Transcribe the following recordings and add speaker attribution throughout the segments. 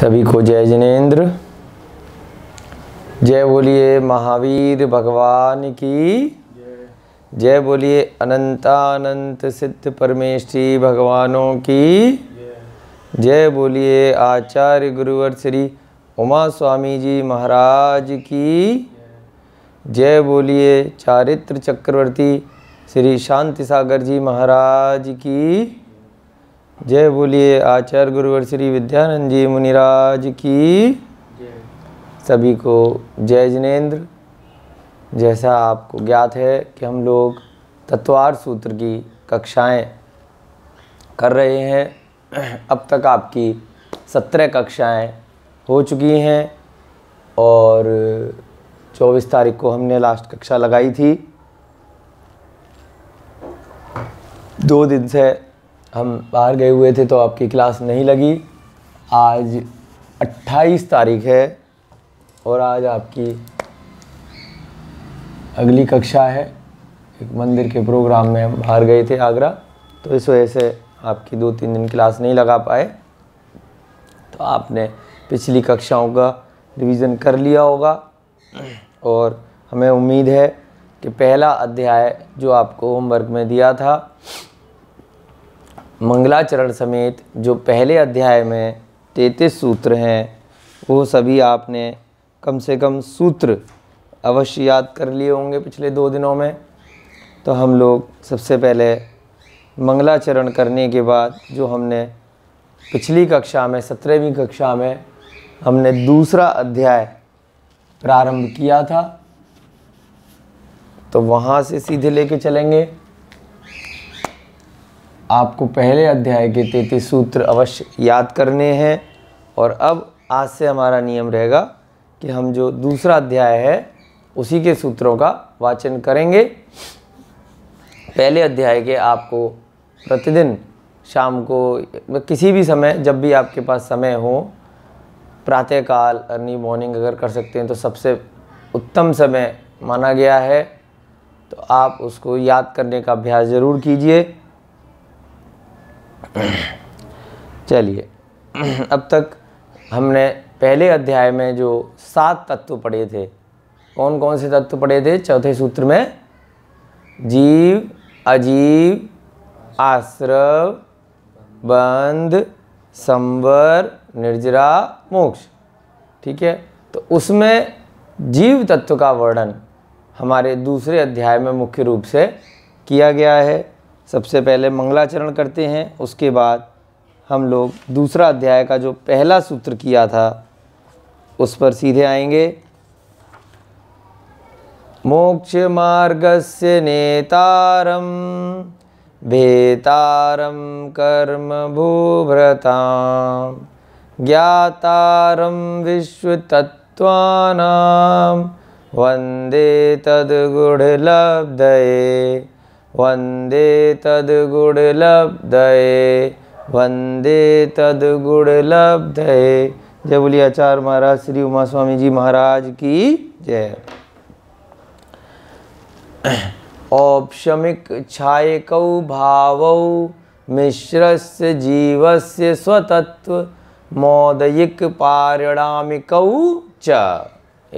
Speaker 1: सभी को जय जिनेन्द्र जय बोलिए महावीर भगवान की जय बोलिए अनंतानंत सिद्ध परमेश्वरी भगवानों की जय बोलिए आचार्य गुरुवर श्री उमा स्वामी जी महाराज की जय बोलिए चारित्र चक्रवर्ती श्री शांति सागर जी महाराज की जय बोलिए आचार्य गुरुवर श्री विद्यानंद जी मुनिराज की सभी को जय जिनेन्द्र जैसा आपको ज्ञात है कि हम लोग तत्वार सूत्र की कक्षाएं कर रहे हैं अब तक आपकी सत्रह कक्षाएं हो चुकी हैं और चौबीस तारीख को हमने लास्ट कक्षा लगाई थी दो दिन से हम बाहर गए हुए थे तो आपकी क्लास नहीं लगी आज 28 तारीख है और आज आपकी अगली कक्षा है एक मंदिर के प्रोग्राम में हम बाहर गए थे आगरा तो इस वजह से आपकी दो तीन दिन क्लास नहीं लगा पाए तो आपने पिछली कक्षाओं का रिवीजन कर लिया होगा और हमें उम्मीद है कि पहला अध्याय जो आपको होमवर्क में दिया था मंगलाचरण समेत जो पहले अध्याय में तैतीस सूत्र हैं वो सभी आपने कम से कम सूत्र अवश्य याद कर लिए होंगे पिछले दो दिनों में तो हम लोग सबसे पहले मंगलाचरण करने के बाद जो हमने पिछली कक्षा में सत्रहवीं कक्षा में हमने दूसरा अध्याय प्रारंभ किया था तो वहाँ से सीधे लेके चलेंगे आपको पहले अध्याय के तैतीस सूत्र अवश्य याद करने हैं और अब आज से हमारा नियम रहेगा कि हम जो दूसरा अध्याय है उसी के सूत्रों का वाचन करेंगे पहले अध्याय के आपको प्रतिदिन शाम को मतलब किसी भी समय जब भी आपके पास समय हो प्रातःकाल अर्ली मॉर्निंग अगर कर सकते हैं तो सबसे उत्तम समय माना गया है तो आप उसको याद करने का अभ्यास ज़रूर कीजिए चलिए अब तक हमने पहले अध्याय में जो सात तत्व पढ़े थे कौन कौन से तत्व पढ़े थे चौथे सूत्र में जीव अजीव आश्रव बंध संवर निर्जरा मोक्ष ठीक है तो उसमें जीव तत्व का वर्णन हमारे दूसरे अध्याय में मुख्य रूप से किया गया है सबसे पहले मंगलाचरण करते हैं उसके बाद हम लोग दूसरा अध्याय का जो पहला सूत्र किया था उस पर सीधे आएंगे मोक्ष मार्गस्य नेतारम भेतारम कर्म भूभ्रता ज्ञातारम विश्व विश्वतत्वानाम वंदे तद्गुढ़लब्धये वंदे तद्गुणलब्धये वंदे तद जय बोलिए महाराज श्री उमा स्वामी जी महाराज की जय औपशमिक छायकौ भावौ मिश्रस्य जीवस्य स्वतत्व मौदयिक पारिणामिक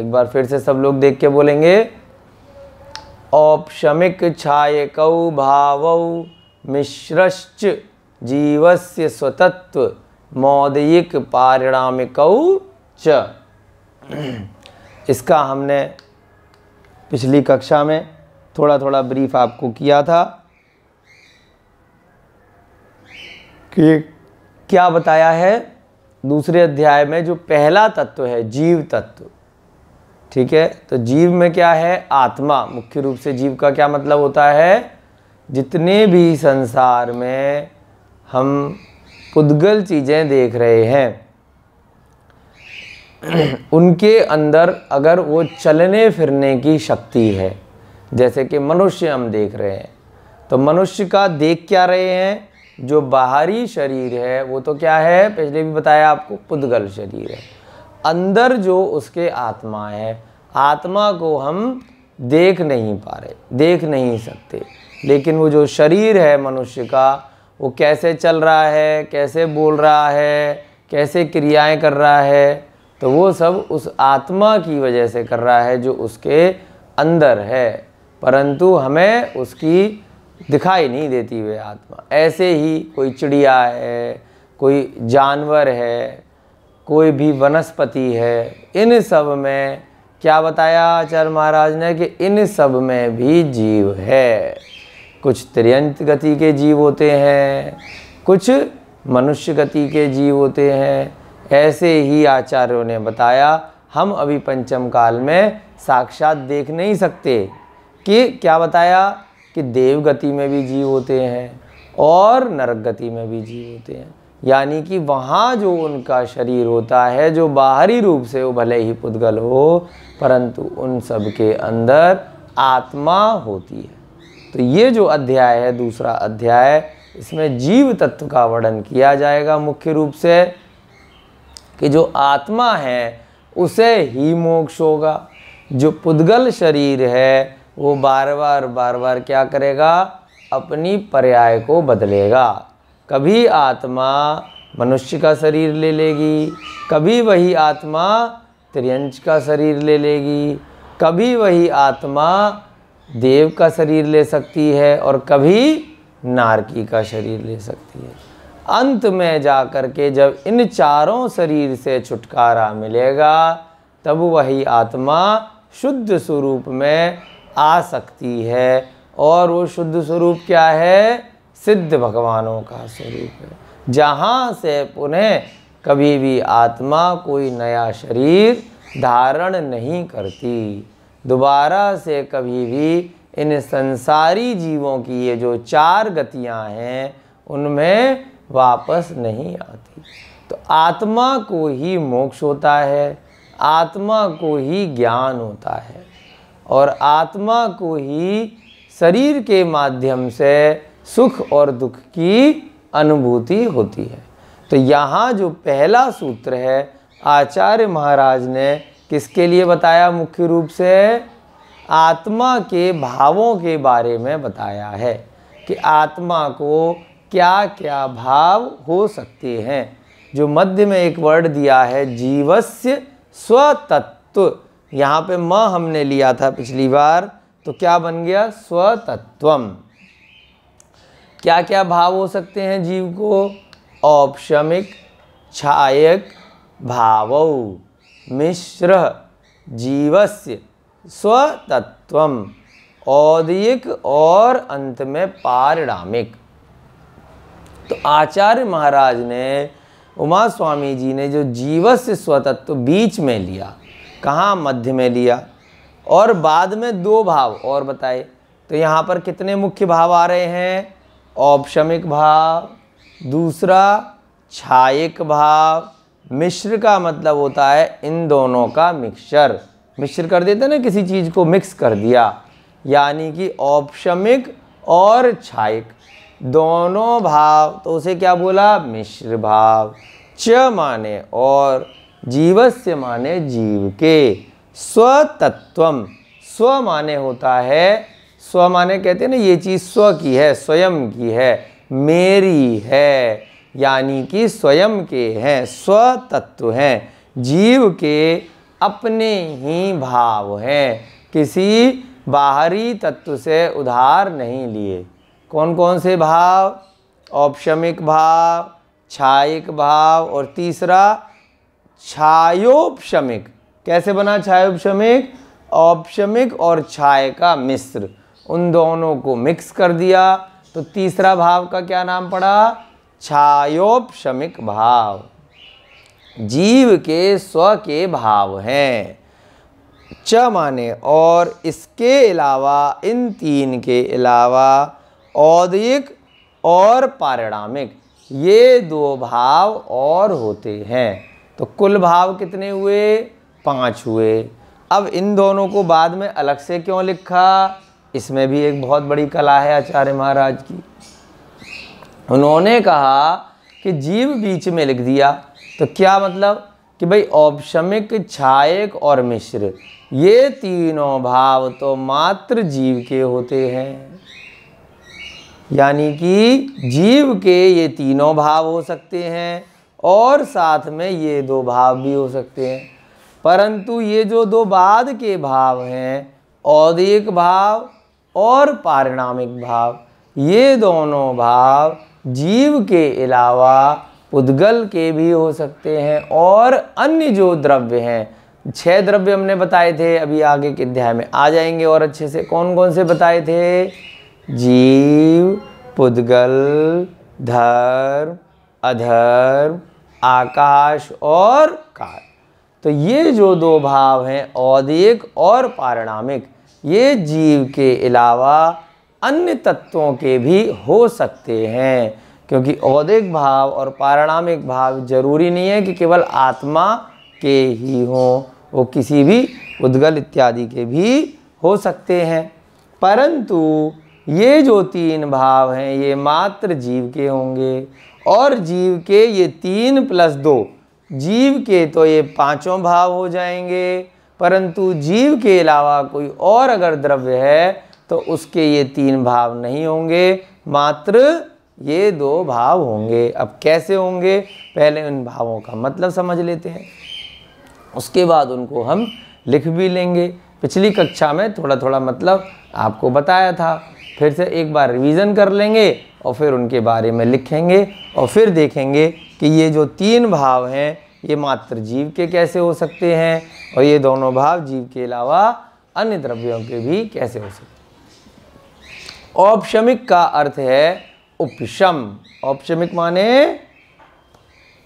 Speaker 1: एक बार फिर से सब लोग देख के बोलेंगे औपशमिक छायक भाव मिश्रश्च जीवस्य स्वतत्व मौदयिक पारिणामिक च इसका हमने पिछली कक्षा में थोड़ा थोड़ा ब्रीफ आपको किया था कि क्या बताया है दूसरे अध्याय में जो पहला तत्व है जीव तत्व ठीक है तो जीव में क्या है आत्मा मुख्य रूप से जीव का क्या मतलब होता है जितने भी संसार में हम पुद्गल चीज़ें देख रहे हैं उनके अंदर अगर वो चलने फिरने की शक्ति है जैसे कि मनुष्य हम देख रहे हैं तो मनुष्य का देख क्या रहे हैं जो बाहरी शरीर है वो तो क्या है पिछले भी बताया आपको पुद्गल शरीर है अंदर जो उसके आत्मा है आत्मा को हम देख नहीं पा रहे देख नहीं सकते लेकिन वो जो शरीर है मनुष्य का वो कैसे चल रहा है कैसे बोल रहा है कैसे क्रियाएं कर रहा है तो वो सब उस आत्मा की वजह से कर रहा है जो उसके अंदर है परंतु हमें उसकी दिखाई नहीं देती वे आत्मा ऐसे ही कोई चिड़िया है कोई जानवर है कोई भी वनस्पति है इन सब में क्या बताया आचार्य महाराज ने कि इन सब में भी जीव है कुछ त्रियंत गति के जीव होते हैं कुछ मनुष्य गति के जीव होते हैं ऐसे ही आचार्यों ने बताया हम अभी पंचम काल में साक्षात देख नहीं सकते कि क्या बताया कि देव गति में भी जीव होते हैं और नरक गति में भी जीव होते हैं यानी कि वहाँ जो उनका शरीर होता है जो बाहरी रूप से वो भले ही पुद्गल हो परंतु उन सब के अंदर आत्मा होती है तो ये जो अध्याय है दूसरा अध्याय इसमें जीव तत्व का वर्णन किया जाएगा मुख्य रूप से कि जो आत्मा है उसे ही मोक्ष होगा जो पुद्गल शरीर है वो बार बार बार बार क्या करेगा अपनी पर्याय को बदलेगा कभी आत्मा मनुष्य का शरीर ले लेगी कभी वही आत्मा त्रियंश का शरीर ले लेगी कभी वही आत्मा देव का शरीर ले सकती है और कभी नारकी का शरीर ले सकती है अंत में जा कर के जब इन चारों शरीर से छुटकारा मिलेगा तब वही आत्मा शुद्ध स्वरूप में आ सकती है और वो शुद्ध स्वरूप क्या है सिद्ध भगवानों का स्वरूप है जहाँ से पुनः कभी भी आत्मा कोई नया शरीर धारण नहीं करती दोबारा से कभी भी इन संसारी जीवों की ये जो चार गतियाँ हैं उनमें वापस नहीं आती तो आत्मा को ही मोक्ष होता है आत्मा को ही ज्ञान होता है और आत्मा को ही शरीर के माध्यम से सुख और दुख की अनुभूति होती है तो यहाँ जो पहला सूत्र है आचार्य महाराज ने किसके लिए बताया मुख्य रूप से आत्मा के भावों के बारे में बताया है कि आत्मा को क्या क्या भाव हो सकते हैं जो मध्य में एक वर्ड दिया है जीवस्य स्वतत्व यहाँ पे म हमने लिया था पिछली बार तो क्या बन गया स्वतत्वम क्या क्या भाव हो सकते हैं जीव को औपशमिक छायक भाव मिश्र जीवस्य स्वतत्व औदयिक और अंत में पारिणामिक तो आचार्य महाराज ने उमा स्वामी जी ने जो जीवस्य स्वतत्व बीच में लिया कहाँ मध्य में लिया और बाद में दो भाव और बताए तो यहाँ पर कितने मुख्य भाव आ रहे हैं औपशमिक भाव दूसरा छायिक भाव मिश्र का मतलब होता है इन दोनों का मिक्सचर मिश्र कर देते ना किसी चीज़ को मिक्स कर दिया यानी कि औपशमिक और छायिक दोनों भाव तो उसे क्या बोला मिश्र भाव च माने और जीवस्य माने जीव के स्वतत्वम स्व माने होता है स्व माने कहते हैं ना ये चीज़ स्व की है स्वयं की है मेरी है यानी कि स्वयं के हैं स्व तत्व हैं जीव के अपने ही भाव हैं किसी बाहरी तत्व से उधार नहीं लिए कौन कौन से भाव औपशमिक भाव छायिक भाव और तीसरा छायोपशमिक कैसे बना छायोपशमिक औपशमिक और छाय का मिश्र उन दोनों को मिक्स कर दिया तो तीसरा भाव का क्या नाम पड़ा छायोपशमिक भाव जीव के स्व के भाव हैं च माने और इसके अलावा इन तीन के अलावा औदयिक और पारिणामिक ये दो भाव और होते हैं तो कुल भाव कितने हुए पाँच हुए अब इन दोनों को बाद में अलग से क्यों लिखा इसमें भी एक बहुत बड़ी कला है आचार्य महाराज की उन्होंने कहा कि जीव बीच में लिख दिया तो क्या मतलब कि भाई औपशमिक छायक और मिश्र ये तीनों भाव तो मात्र जीव के होते हैं यानी कि जीव के ये तीनों भाव हो सकते हैं और साथ में ये दो भाव भी हो सकते हैं परंतु ये जो दो बाद के भाव हैं औदिक भाव और पारिणामिक भाव ये दोनों भाव जीव के अलावा उद्गल के भी हो सकते हैं और अन्य जो द्रव्य हैं छह द्रव्य हमने बताए थे अभी आगे के अध्याय में आ जाएंगे और अच्छे से कौन कौन से बताए थे जीव पुद्गल धर्म अधर्म आकाश और काल तो ये जो दो भाव हैं औदयिक और पारणामिक ये जीव के अलावा अन्य तत्वों के भी हो सकते हैं क्योंकि औदिक भाव और पारणामिक भाव जरूरी नहीं है कि केवल आत्मा के ही हों वो किसी भी उद्गल इत्यादि के भी हो सकते हैं परंतु ये जो तीन भाव हैं ये मात्र जीव के होंगे और जीव के ये तीन प्लस दो जीव के तो ये पांचों भाव हो जाएंगे परंतु जीव के अलावा कोई और अगर द्रव्य है तो उसके ये तीन भाव नहीं होंगे मात्र ये दो भाव होंगे अब कैसे होंगे पहले उन भावों का मतलब समझ लेते हैं उसके बाद उनको हम लिख भी लेंगे पिछली कक्षा में थोड़ा थोड़ा मतलब आपको बताया था फिर से एक बार रिवीजन कर लेंगे और फिर उनके बारे में लिखेंगे और फिर देखेंगे कि ये जो तीन भाव हैं ये मात्र जीव के कैसे हो सकते हैं और ये दोनों भाव जीव के अलावा अन्य द्रव्यों के भी कैसे हो सकते हैं औपशमिक का अर्थ है उपशम औपशमिक माने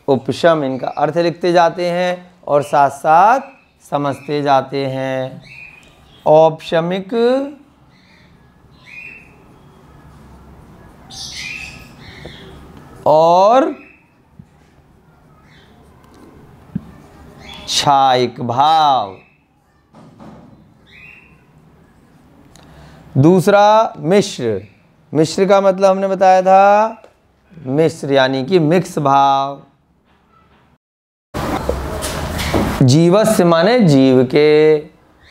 Speaker 1: उपशम इनका अर्थ लिखते जाते हैं और साथ साथ समझते जाते हैं औपशमिक और छायिक भाव दूसरा मिश्र मिश्र का मतलब हमने बताया था मिश्र यानी कि मिक्स भाव जीवस्य माने जीव के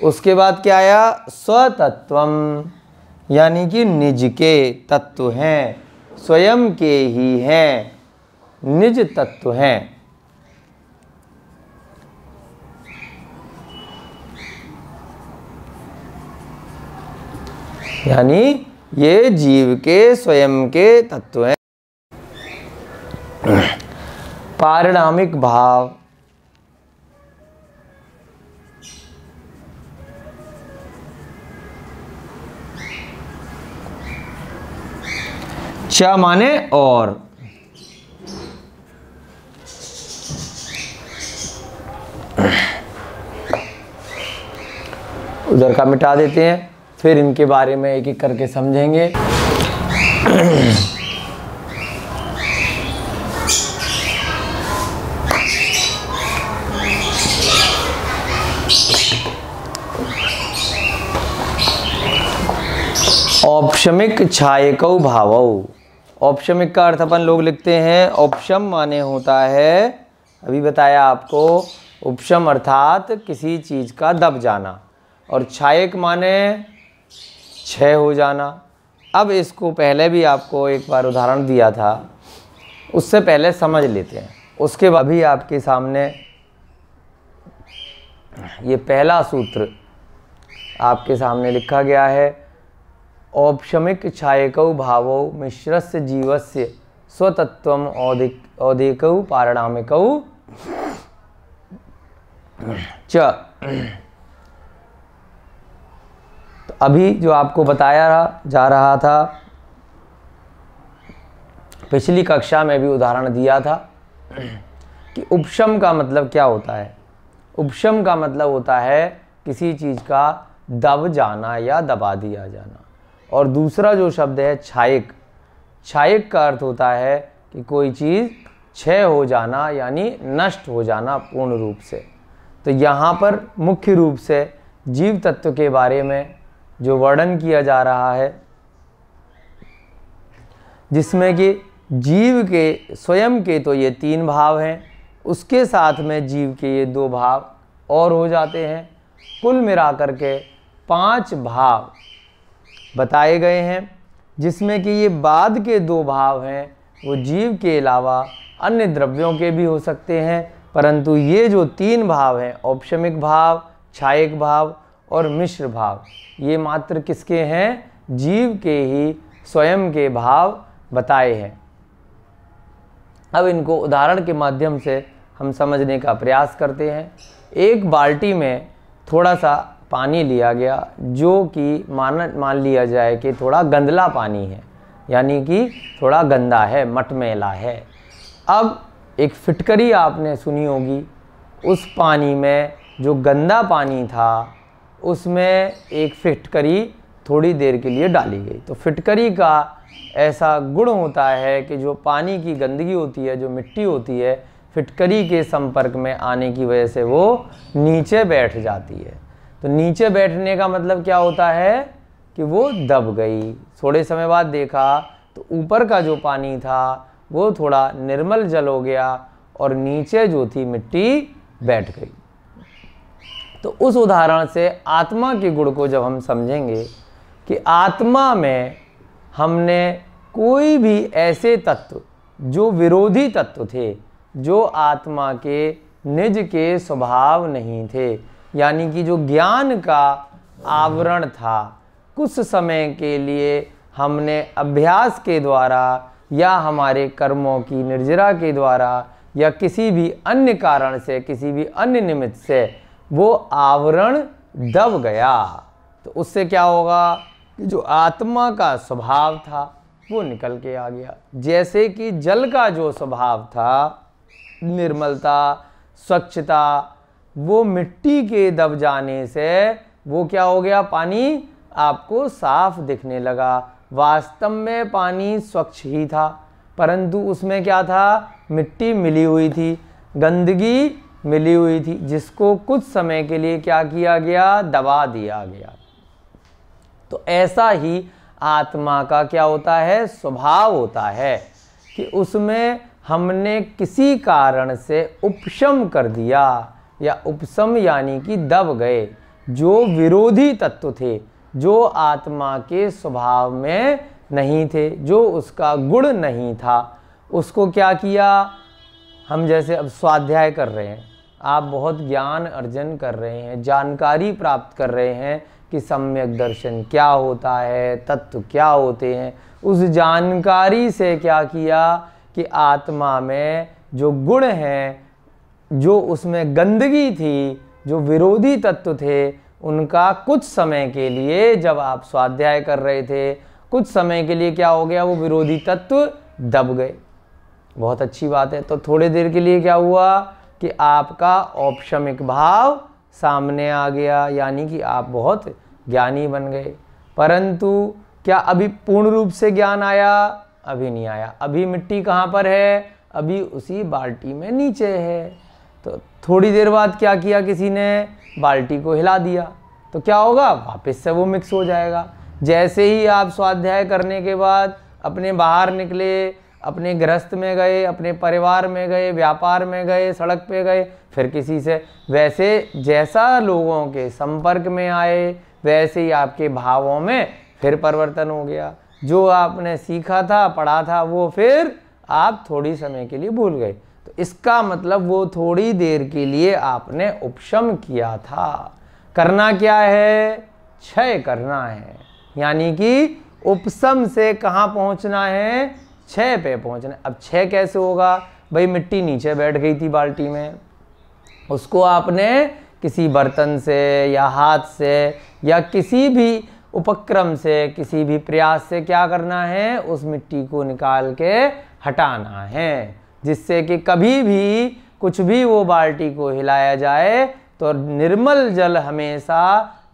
Speaker 1: उसके बाद क्या आया स्वतत्वम यानी कि निज के तत्व हैं स्वयं के ही हैं निज तत्व हैं यानी ये जीव के स्वयं के तत्व हैं पारिणामिक भाव च माने और उधर का मिटा देते हैं फिर इनके बारे में एक एक करके समझेंगे औपशमिक छायकौ भाव औपशमिक का अर्थ अपन लोग लिखते हैं औपशम माने होता है अभी बताया आपको उपशम अर्थात किसी चीज़ का दब जाना और छायक माने छः हो जाना अब इसको पहले भी आपको एक बार उदाहरण दिया था उससे पहले समझ लेते हैं उसके बाद भी आपके सामने ये पहला सूत्र आपके सामने लिखा गया है औपशमिक मिश्र से जीव से स्वतत्व औदिक औदिकौ पारणामिकौ च अभी जो आपको बताया जा रहा था पिछली कक्षा में भी उदाहरण दिया था कि उपशम का मतलब क्या होता है उपशम का मतलब होता है किसी चीज़ का दब जाना या दबा दिया जाना और दूसरा जो शब्द है छायक छायक का अर्थ होता है कि कोई चीज़ क्षय हो जाना यानी नष्ट हो जाना पूर्ण रूप से तो यहाँ पर मुख्य रूप से जीव तत्व के बारे में जो वर्णन किया जा रहा है जिसमें कि जीव के स्वयं के तो ये तीन भाव हैं उसके साथ में जीव के ये दो भाव और हो जाते हैं कुल मिलाकर के पांच भाव बताए गए हैं जिसमें कि ये बाद के दो भाव हैं वो जीव के अलावा अन्य द्रव्यों के भी हो सकते हैं परंतु ये जो तीन भाव हैं औपशमिक भाव छायिक भाव और मिश्र भाव ये मात्र किसके हैं जीव के ही स्वयं के भाव बताए हैं अब इनको उदाहरण के माध्यम से हम समझने का प्रयास करते हैं एक बाल्टी में थोड़ा सा पानी लिया गया जो कि मान मान लिया जाए कि थोड़ा गंदला पानी है यानी कि थोड़ा गंदा है मटमेला है अब एक फिटकरी आपने सुनी होगी उस पानी में जो गंदा पानी था उसमें एक फिटकरी थोड़ी देर के लिए डाली गई तो फिटकरी का ऐसा गुण होता है कि जो पानी की गंदगी होती है जो मिट्टी होती है फिटकरी के संपर्क में आने की वजह से वो नीचे बैठ जाती है तो नीचे बैठने का मतलब क्या होता है कि वो दब गई थोड़े समय बाद देखा तो ऊपर का जो पानी था वो थोड़ा निर्मल जल हो गया और नीचे जो थी मिट्टी बैठ गई तो उस उदाहरण से आत्मा के गुण को जब हम समझेंगे कि आत्मा में हमने कोई भी ऐसे तत्व जो विरोधी तत्व थे जो आत्मा के निज के स्वभाव नहीं थे यानी कि जो ज्ञान का आवरण था कुछ समय के लिए हमने अभ्यास के द्वारा या हमारे कर्मों की निर्जरा के द्वारा या किसी भी अन्य कारण से किसी भी अन्य निमित्त से वो आवरण दब गया तो उससे क्या होगा कि जो आत्मा का स्वभाव था वो निकल के आ गया जैसे कि जल का जो स्वभाव था निर्मलता स्वच्छता वो मिट्टी के दब जाने से वो क्या हो गया पानी आपको साफ दिखने लगा वास्तव में पानी स्वच्छ ही था परंतु उसमें क्या था मिट्टी मिली हुई थी गंदगी मिली हुई थी जिसको कुछ समय के लिए क्या किया गया दबा दिया गया तो ऐसा ही आत्मा का क्या होता है स्वभाव होता है कि उसमें हमने किसी कारण से उपशम कर दिया या उपशम यानी कि दब गए जो विरोधी तत्व थे जो आत्मा के स्वभाव में नहीं थे जो उसका गुण नहीं था उसको क्या किया हम जैसे अब स्वाध्याय कर रहे हैं आप बहुत ज्ञान अर्जन कर रहे हैं जानकारी प्राप्त कर रहे हैं कि सम्यक दर्शन क्या होता है तत्व क्या होते हैं उस जानकारी से क्या किया कि आत्मा में जो गुण हैं जो उसमें गंदगी थी जो विरोधी तत्व थे उनका कुछ समय के लिए जब आप स्वाध्याय कर रहे थे कुछ समय के लिए क्या हो गया वो विरोधी तत्व दब गए बहुत अच्छी बात है तो थोड़ी देर के लिए क्या हुआ कि आपका औपशमिक भाव सामने आ गया यानी कि आप बहुत ज्ञानी बन गए परंतु क्या अभी पूर्ण रूप से ज्ञान आया अभी नहीं आया अभी मिट्टी कहाँ पर है अभी उसी बाल्टी में नीचे है तो थोड़ी देर बाद क्या किया किसी ने बाल्टी को हिला दिया तो क्या होगा वापस से वो मिक्स हो जाएगा जैसे ही आप स्वाध्याय करने के बाद अपने बाहर निकले अपने गृहस्थ में गए अपने परिवार में गए व्यापार में गए सड़क पे गए फिर किसी से वैसे जैसा लोगों के संपर्क में आए वैसे ही आपके भावों में फिर परिवर्तन हो गया जो आपने सीखा था पढ़ा था वो फिर आप थोड़ी समय के लिए भूल गए तो इसका मतलब वो थोड़ी देर के लिए आपने उपशम किया था करना क्या है क्षय करना है यानी कि उपशम से कहाँ पहुँचना है छः पे पहुँचना अब छः कैसे होगा भाई मिट्टी नीचे बैठ गई थी बाल्टी में उसको आपने किसी बर्तन से या हाथ से या किसी भी उपक्रम से किसी भी प्रयास से क्या करना है उस मिट्टी को निकाल के हटाना है जिससे कि कभी भी कुछ भी वो बाल्टी को हिलाया जाए तो निर्मल जल हमेशा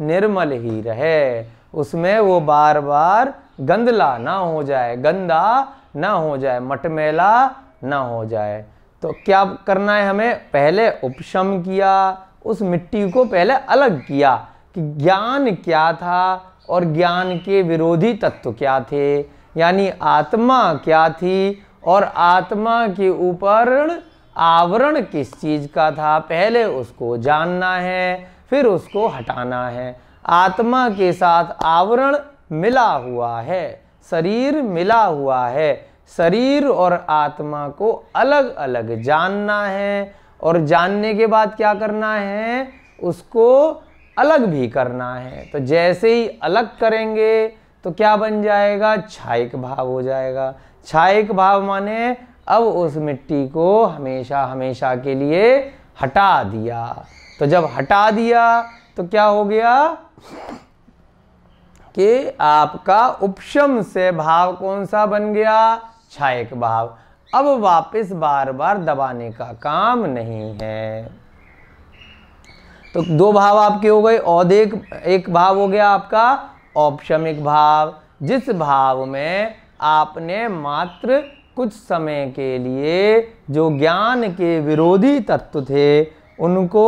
Speaker 1: निर्मल ही रहे उसमें वो बार बार गंदला ना हो जाए गंदा ना हो जाए मटमैला ना हो जाए तो क्या करना है हमें पहले उपशम किया उस मिट्टी को पहले अलग किया कि ज्ञान क्या था और ज्ञान के विरोधी तत्व क्या थे यानी आत्मा क्या थी और आत्मा के ऊपर आवरण किस चीज़ का था पहले उसको जानना है फिर उसको हटाना है आत्मा के साथ आवरण मिला हुआ है शरीर मिला हुआ है शरीर और आत्मा को अलग अलग जानना है और जानने के बाद क्या करना है उसको अलग भी करना है तो जैसे ही अलग करेंगे तो क्या बन जाएगा छायक भाव हो जाएगा छायक भाव माने अब उस मिट्टी को हमेशा हमेशा के लिए हटा दिया तो जब हटा दिया तो क्या हो गया कि आपका उपशम से भाव कौन सा बन गया छायक भाव अब वापस बार बार दबाने का काम नहीं है तो दो भाव आपके हो गए और एक एक भाव हो गया आपका औपशमिक भाव जिस भाव में आपने मात्र कुछ समय के लिए जो ज्ञान के विरोधी तत्व थे उनको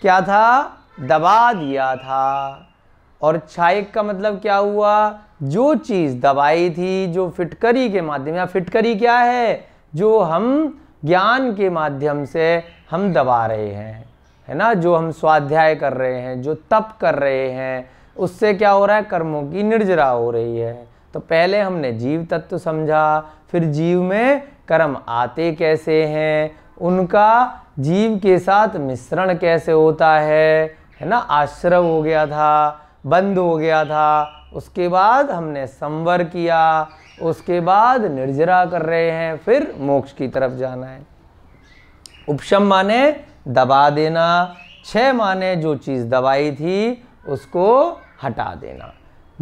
Speaker 1: क्या था दबा दिया था और छाइक का मतलब क्या हुआ जो चीज़ दबाई थी जो फिटकरी के माध्यम या फिटकरी क्या है जो हम ज्ञान के माध्यम से हम दबा रहे हैं है ना जो हम स्वाध्याय कर रहे हैं जो तप कर रहे हैं उससे क्या हो रहा है कर्मों की निर्जरा हो रही है तो पहले हमने जीव तत्व समझा फिर जीव में कर्म आते कैसे हैं उनका जीव के साथ मिश्रण कैसे होता है है ना आश्रव हो गया था बंद हो गया था उसके बाद हमने संवर किया उसके बाद निर्जरा कर रहे हैं फिर मोक्ष की तरफ जाना है उपशम माने दबा देना छ माने जो चीज़ दबाई थी उसको हटा देना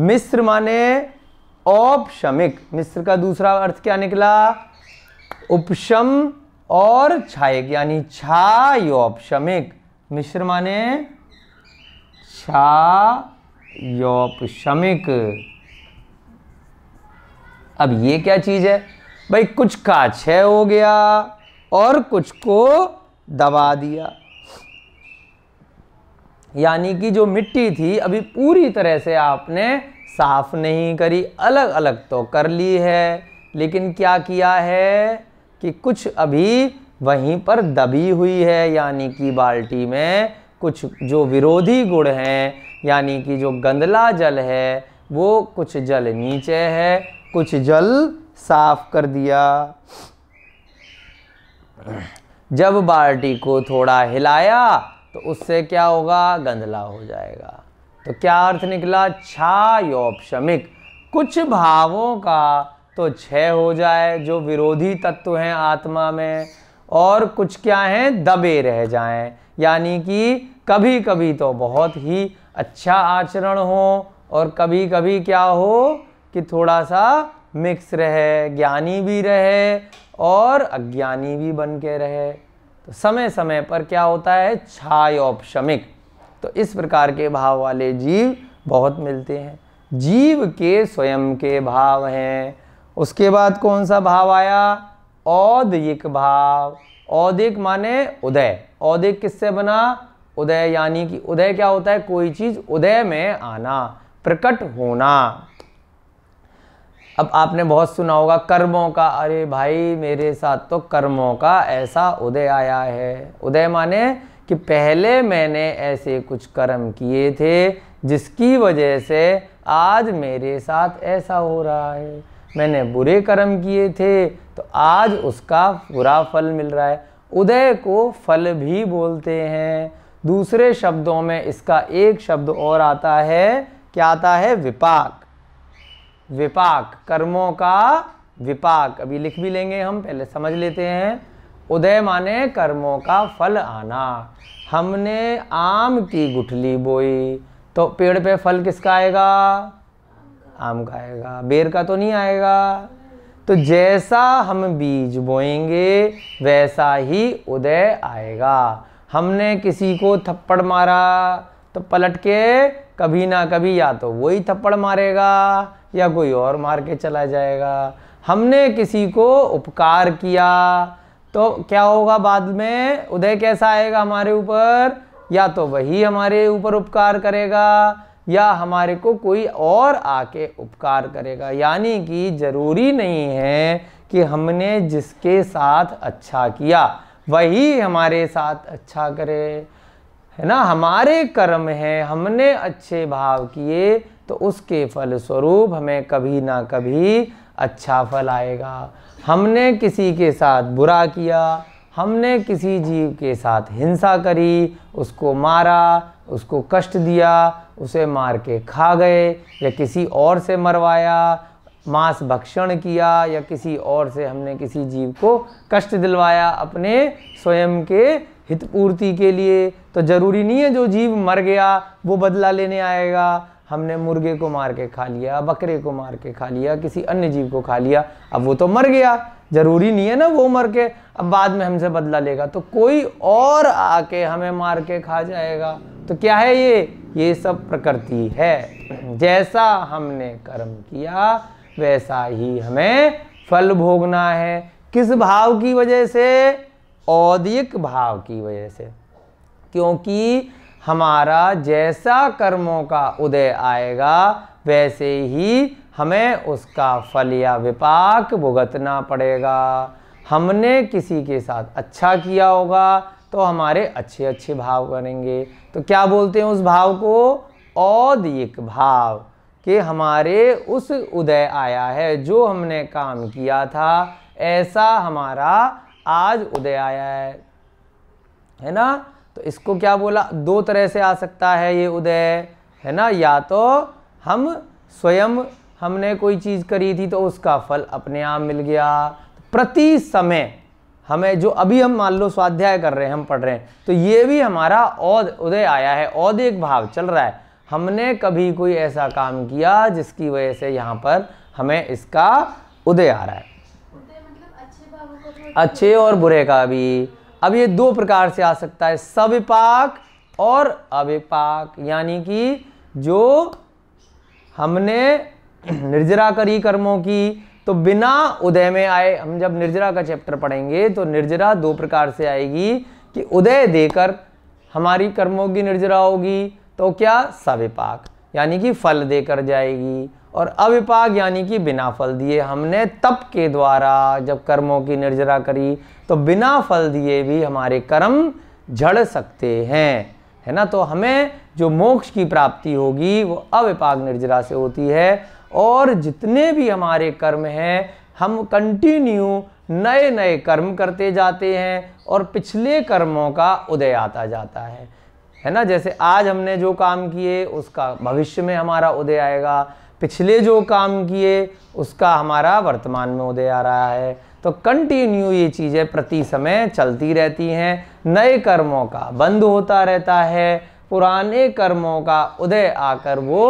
Speaker 1: मिस्र माने औपशमिक मिस्र का दूसरा अर्थ क्या निकला उपशम और छायक यानी छायोपशमिक मिश्र माने छा योपशमिक अब ये क्या चीज़ है भाई कुछ का क्षय हो गया और कुछ को दबा दिया यानी कि जो मिट्टी थी अभी पूरी तरह से आपने साफ नहीं करी अलग अलग तो कर ली है लेकिन क्या किया है कि कुछ अभी वहीं पर दबी हुई है यानी कि बाल्टी में कुछ जो विरोधी गुण हैं यानी कि जो गंदला जल है वो कुछ जल नीचे है कुछ जल साफ कर दिया जब बाल्टी को थोड़ा हिलाया तो उससे क्या होगा गंदला हो जाएगा तो क्या अर्थ निकला छायोपशमिक कुछ भावों का तो छः हो जाए जो विरोधी तत्व हैं आत्मा में और कुछ क्या हैं दबे रह जाएं यानी कि कभी कभी तो बहुत ही अच्छा आचरण हो और कभी कभी क्या हो कि थोड़ा सा मिक्स रहे ज्ञानी भी रहे और अज्ञानी भी बन के रहे तो समय समय पर क्या होता है छाय औपशमिक तो इस प्रकार के भाव वाले जीव बहुत मिलते हैं जीव के स्वयं के भाव हैं उसके बाद कौन सा भाव आया औदयिक भाव औदिक माने उदय औदिक किससे बना उदय यानी कि उदय क्या होता है कोई चीज़ उदय में आना प्रकट होना अब आपने बहुत सुना होगा कर्मों का अरे भाई मेरे साथ तो कर्मों का ऐसा उदय आया है उदय माने कि पहले मैंने ऐसे कुछ कर्म किए थे जिसकी वजह से आज मेरे साथ ऐसा हो रहा है मैंने बुरे कर्म किए थे तो आज उसका बुरा फल मिल रहा है उदय को फल भी बोलते हैं दूसरे शब्दों में इसका एक शब्द और आता है क्या आता है विपाक विपाक कर्मों का विपाक अभी लिख भी लेंगे हम पहले समझ लेते हैं उदय माने कर्मों का फल आना हमने आम की गुठली बोई तो पेड़ पे फल किसका आएगा आम का आएगा बेर का तो नहीं आएगा तो जैसा हम बीज बोएंगे वैसा ही उदय आएगा हमने किसी को थप्पड़ मारा तो पलट के कभी ना कभी या तो वही थप्पड़ मारेगा या कोई और मार के चला जाएगा हमने किसी को उपकार किया तो क्या होगा बाद में उदय कैसा आएगा हमारे ऊपर या तो वही हमारे ऊपर उपकार करेगा या हमारे को कोई और आके उपकार करेगा यानी कि ज़रूरी नहीं है कि हमने जिसके साथ अच्छा किया वही हमारे साथ अच्छा करे है ना हमारे कर्म हैं हमने अच्छे भाव किए तो उसके फल स्वरूप हमें कभी ना कभी अच्छा फल आएगा हमने किसी के साथ बुरा किया हमने किसी जीव के साथ हिंसा करी उसको मारा उसको कष्ट दिया उसे मार के खा गए या किसी और से मरवाया मांस भक्षण किया या किसी और से हमने किसी जीव को कष्ट दिलवाया अपने स्वयं के हित पूर्ति के लिए तो ज़रूरी नहीं है जो जीव मर गया वो बदला लेने आएगा हमने मुर्गे को मार के खा लिया बकरे को मार के खा लिया किसी अन्य जीव को खा लिया अब वो तो मर गया ज़रूरी नहीं है ना वो मर के अब बाद में हमसे बदला लेगा तो कोई और आके हमें मार के खा जाएगा तो क्या है ये ये सब प्रकृति है जैसा हमने कर्म किया वैसा ही हमें फल भोगना है किस भाव की वजह से औदिक भाव की वजह से क्योंकि हमारा जैसा कर्मों का उदय आएगा वैसे ही हमें उसका फल या विपाक भुगतना पड़ेगा हमने किसी के साथ अच्छा किया होगा तो हमारे अच्छे अच्छे भाव बनेंगे तो क्या बोलते हैं उस भाव को औदिक भाव कि हमारे उस उदय आया है जो हमने काम किया था ऐसा हमारा आज उदय आया है है ना तो इसको क्या बोला दो तरह से आ सकता है ये उदय है ना या तो हम स्वयं हमने कोई चीज़ करी थी तो उसका फल अपने आप मिल गया प्रति समय हमें जो अभी हम मान लो स्वाध्याय कर रहे हैं हम पढ़ रहे हैं तो ये भी हमारा औद उदय आया है औद एक भाव चल रहा है हमने कभी कोई ऐसा काम किया जिसकी वजह से यहाँ पर हमें इसका उदय आ रहा है अच्छे और बुरे का भी अब ये दो प्रकार से आ सकता है सविपाक और अविपाक यानी कि जो हमने निर्जरा करी कर्मों की तो बिना उदय में आए हम जब निर्जरा का चैप्टर पढ़ेंगे तो निर्जरा दो प्रकार से आएगी कि उदय देकर हमारी कर्मों की निर्जरा होगी तो क्या सविपाक यानी कि फल देकर जाएगी और अविपाक यानी कि बिना फल दिए हमने तप के द्वारा जब कर्मों की निर्जरा करी तो बिना फल दिए भी हमारे कर्म झड़ सकते हैं है ना तो हमें जो मोक्ष की प्राप्ति होगी वो अविपाक निर्जरा से होती है और जितने भी हमारे कर्म हैं हम कंटिन्यू नए नए कर्म करते जाते हैं और पिछले कर्मों का उदय आता जाता है है ना जैसे आज हमने जो काम किए उसका भविष्य में हमारा उदय आएगा पिछले जो काम किए उसका हमारा वर्तमान में उदय आ रहा है तो कंटिन्यू ये चीज़ें प्रति समय चलती रहती हैं नए कर्मों का बंद होता रहता है पुराने कर्मों का उदय आकर वो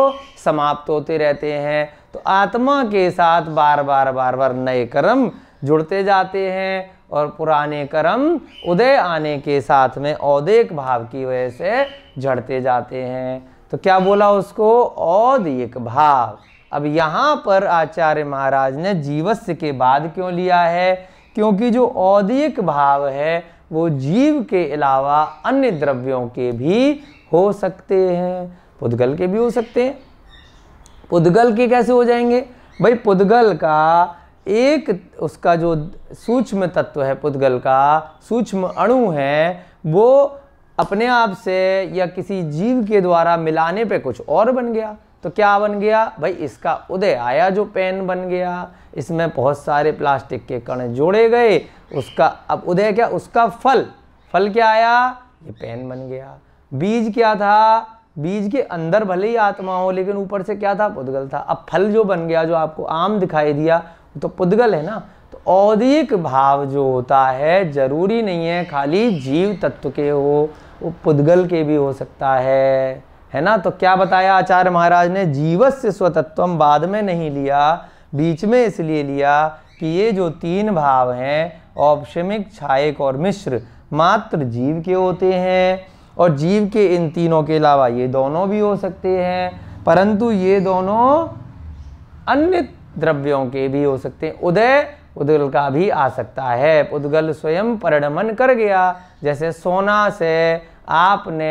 Speaker 1: समाप्त होते रहते हैं तो आत्मा के साथ बार बार बार बार नए कर्म जुड़ते जाते हैं और पुराने कर्म उदय आने के साथ में औदेक भाव की वजह से झड़ते जाते हैं तो क्या बोला उसको औदेक भाव अब यहाँ पर आचार्य महाराज ने जीवस्य के बाद क्यों लिया है क्योंकि जो औदिक भाव है वो जीव के अलावा अन्य द्रव्यों के भी हो सकते हैं पुद्गल के भी हो सकते हैं पुद्गल के कैसे हो जाएंगे भाई पुद्गल का एक उसका जो सूक्ष्म तत्व है पुद्गल का सूक्ष्म अणु है वो अपने आप से या किसी जीव के द्वारा मिलाने पे कुछ और बन गया तो क्या बन गया भाई इसका उदय आया जो पेन बन गया इसमें बहुत सारे प्लास्टिक के कण जोड़े गए उसका अब उदय क्या उसका फल फल क्या आया ये पेन बन गया बीज क्या था बीज के अंदर भले ही आत्मा हो लेकिन ऊपर से क्या था पुद्गल था अब फल जो बन गया जो आपको आम दिखाई दिया तो पुद्गल है ना तो औदिक भाव जो होता है जरूरी नहीं है खाली जीव तत्व के हो वो पुद्गल के भी हो सकता है है ना तो क्या बताया आचार्य महाराज ने जीवस्य स्वतत्व बाद में नहीं लिया बीच में इसलिए लिया कि ये जो तीन भाव हैं औपशमिक छायक और मिश्र मात्र जीव के होते हैं और जीव के इन तीनों के अलावा ये दोनों भी हो सकते हैं परंतु ये दोनों अन्य द्रव्यों के भी हो सकते हैं उदय उद्गल का भी आ सकता है उद्गल स्वयं परिणमन कर गया जैसे सोना से आपने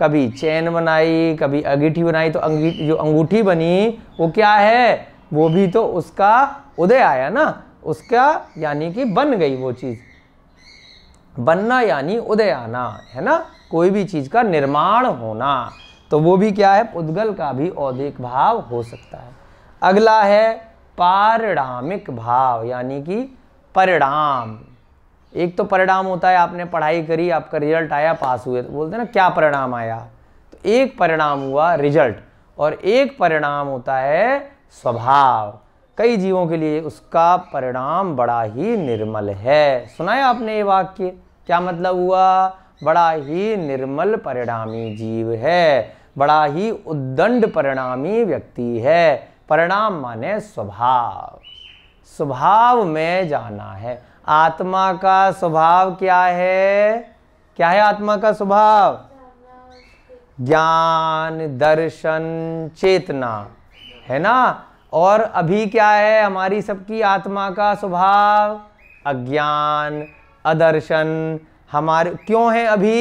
Speaker 1: कभी चैन बनाई कभी अंगीठी बनाई तो अंगी जो अंगूठी बनी वो क्या है वो भी तो उसका उदय आया ना उसका यानी कि बन गई वो चीज़ बनना यानी उदय आना है ना कोई भी चीज़ का निर्माण होना तो वो भी क्या है उद्गल का भी औदिक भाव हो सकता है अगला है पारिणामिक भाव यानी कि परिणाम एक तो परिणाम होता है आपने पढ़ाई करी आपका रिजल्ट आया पास हुए तो बोलते हैं ना क्या परिणाम आया तो एक परिणाम हुआ रिजल्ट और एक परिणाम होता है स्वभाव कई जीवों के लिए उसका परिणाम बड़ा ही निर्मल है सुनाया आपने ये वाक्य क्या मतलब हुआ बड़ा ही निर्मल परिणामी जीव है बड़ा ही उद्दंड परिणामी व्यक्ति है परिणाम माने स्वभाव स्वभाव में जाना है आत्मा का स्वभाव क्या है क्या है आत्मा का स्वभाव ज्ञान दर्शन चेतना है ना और अभी क्या है हमारी सबकी आत्मा का स्वभाव अज्ञान अदर्शन हमारे क्यों है अभी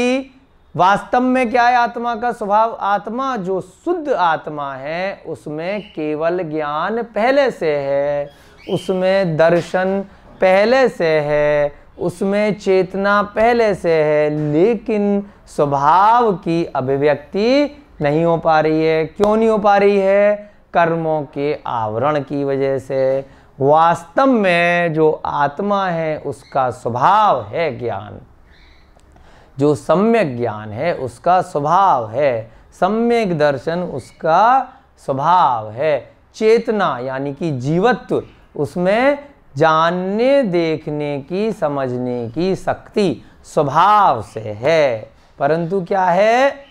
Speaker 1: वास्तव में क्या है आत्मा का स्वभाव आत्मा जो शुद्ध आत्मा है उसमें केवल ज्ञान पहले से है उसमें दर्शन पहले से है उसमें चेतना पहले से है लेकिन स्वभाव की अभिव्यक्ति नहीं हो पा रही है क्यों नहीं हो पा रही है कर्मों के आवरण की वजह से वास्तव में जो आत्मा है उसका स्वभाव है ज्ञान जो सम्यक ज्ञान है उसका स्वभाव है सम्यक दर्शन उसका स्वभाव है चेतना यानी कि जीवत्व उसमें जानने देखने की समझने की शक्ति स्वभाव से है परंतु क्या है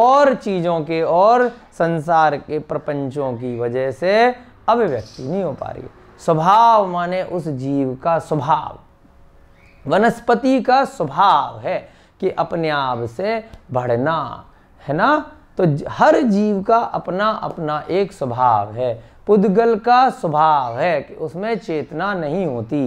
Speaker 1: और चीज़ों के और संसार के प्रपंचों की वजह से अभिव्यक्ति नहीं हो पा रही स्वभाव माने उस जीव का स्वभाव वनस्पति का स्वभाव है कि अपने आप से बढ़ना है ना तो हर जीव का अपना अपना एक स्वभाव है पुद्गल का स्वभाव है कि उसमें चेतना नहीं होती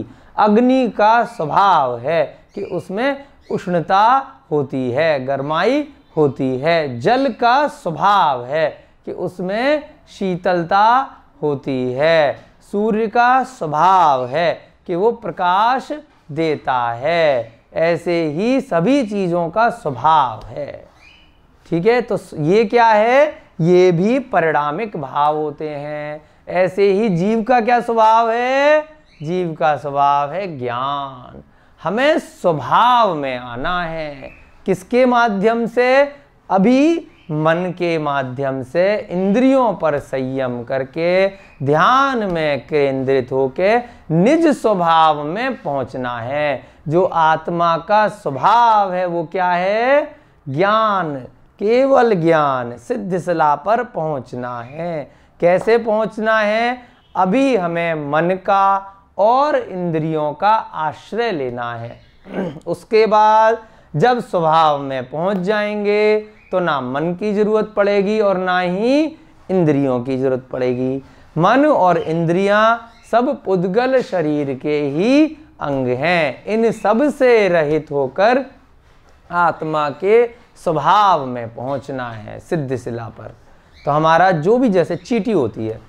Speaker 1: अग्नि का स्वभाव है कि उसमें उष्णता होती है गर्माई होती है जल का स्वभाव है कि उसमें शीतलता होती है सूर्य का स्वभाव है कि वो प्रकाश देता है ऐसे ही सभी चीज़ों का स्वभाव है ठीक है तो ये क्या है ये भी परिणामिक भाव होते हैं ऐसे ही जीव का क्या स्वभाव है जीव का स्वभाव है ज्ञान हमें स्वभाव में आना है किसके माध्यम से अभी मन के माध्यम से इंद्रियों पर संयम करके ध्यान में केंद्रित होके निज स्वभाव में पहुंचना है जो आत्मा का स्वभाव है वो क्या है ज्ञान केवल ज्ञान सिद्ध सिला पर पहुंचना है कैसे पहुंचना है अभी हमें मन का और इंद्रियों का आश्रय लेना है उसके बाद जब स्वभाव में पहुंच जाएंगे तो ना मन की ज़रूरत पड़ेगी और ना ही इंद्रियों की ज़रूरत पड़ेगी मन और इंद्रियां सब पुद्गल शरीर के ही अंग हैं इन सब से रहित होकर आत्मा के स्वभाव में पहुंचना है सिद्ध शिला पर तो हमारा जो भी जैसे चीटी होती है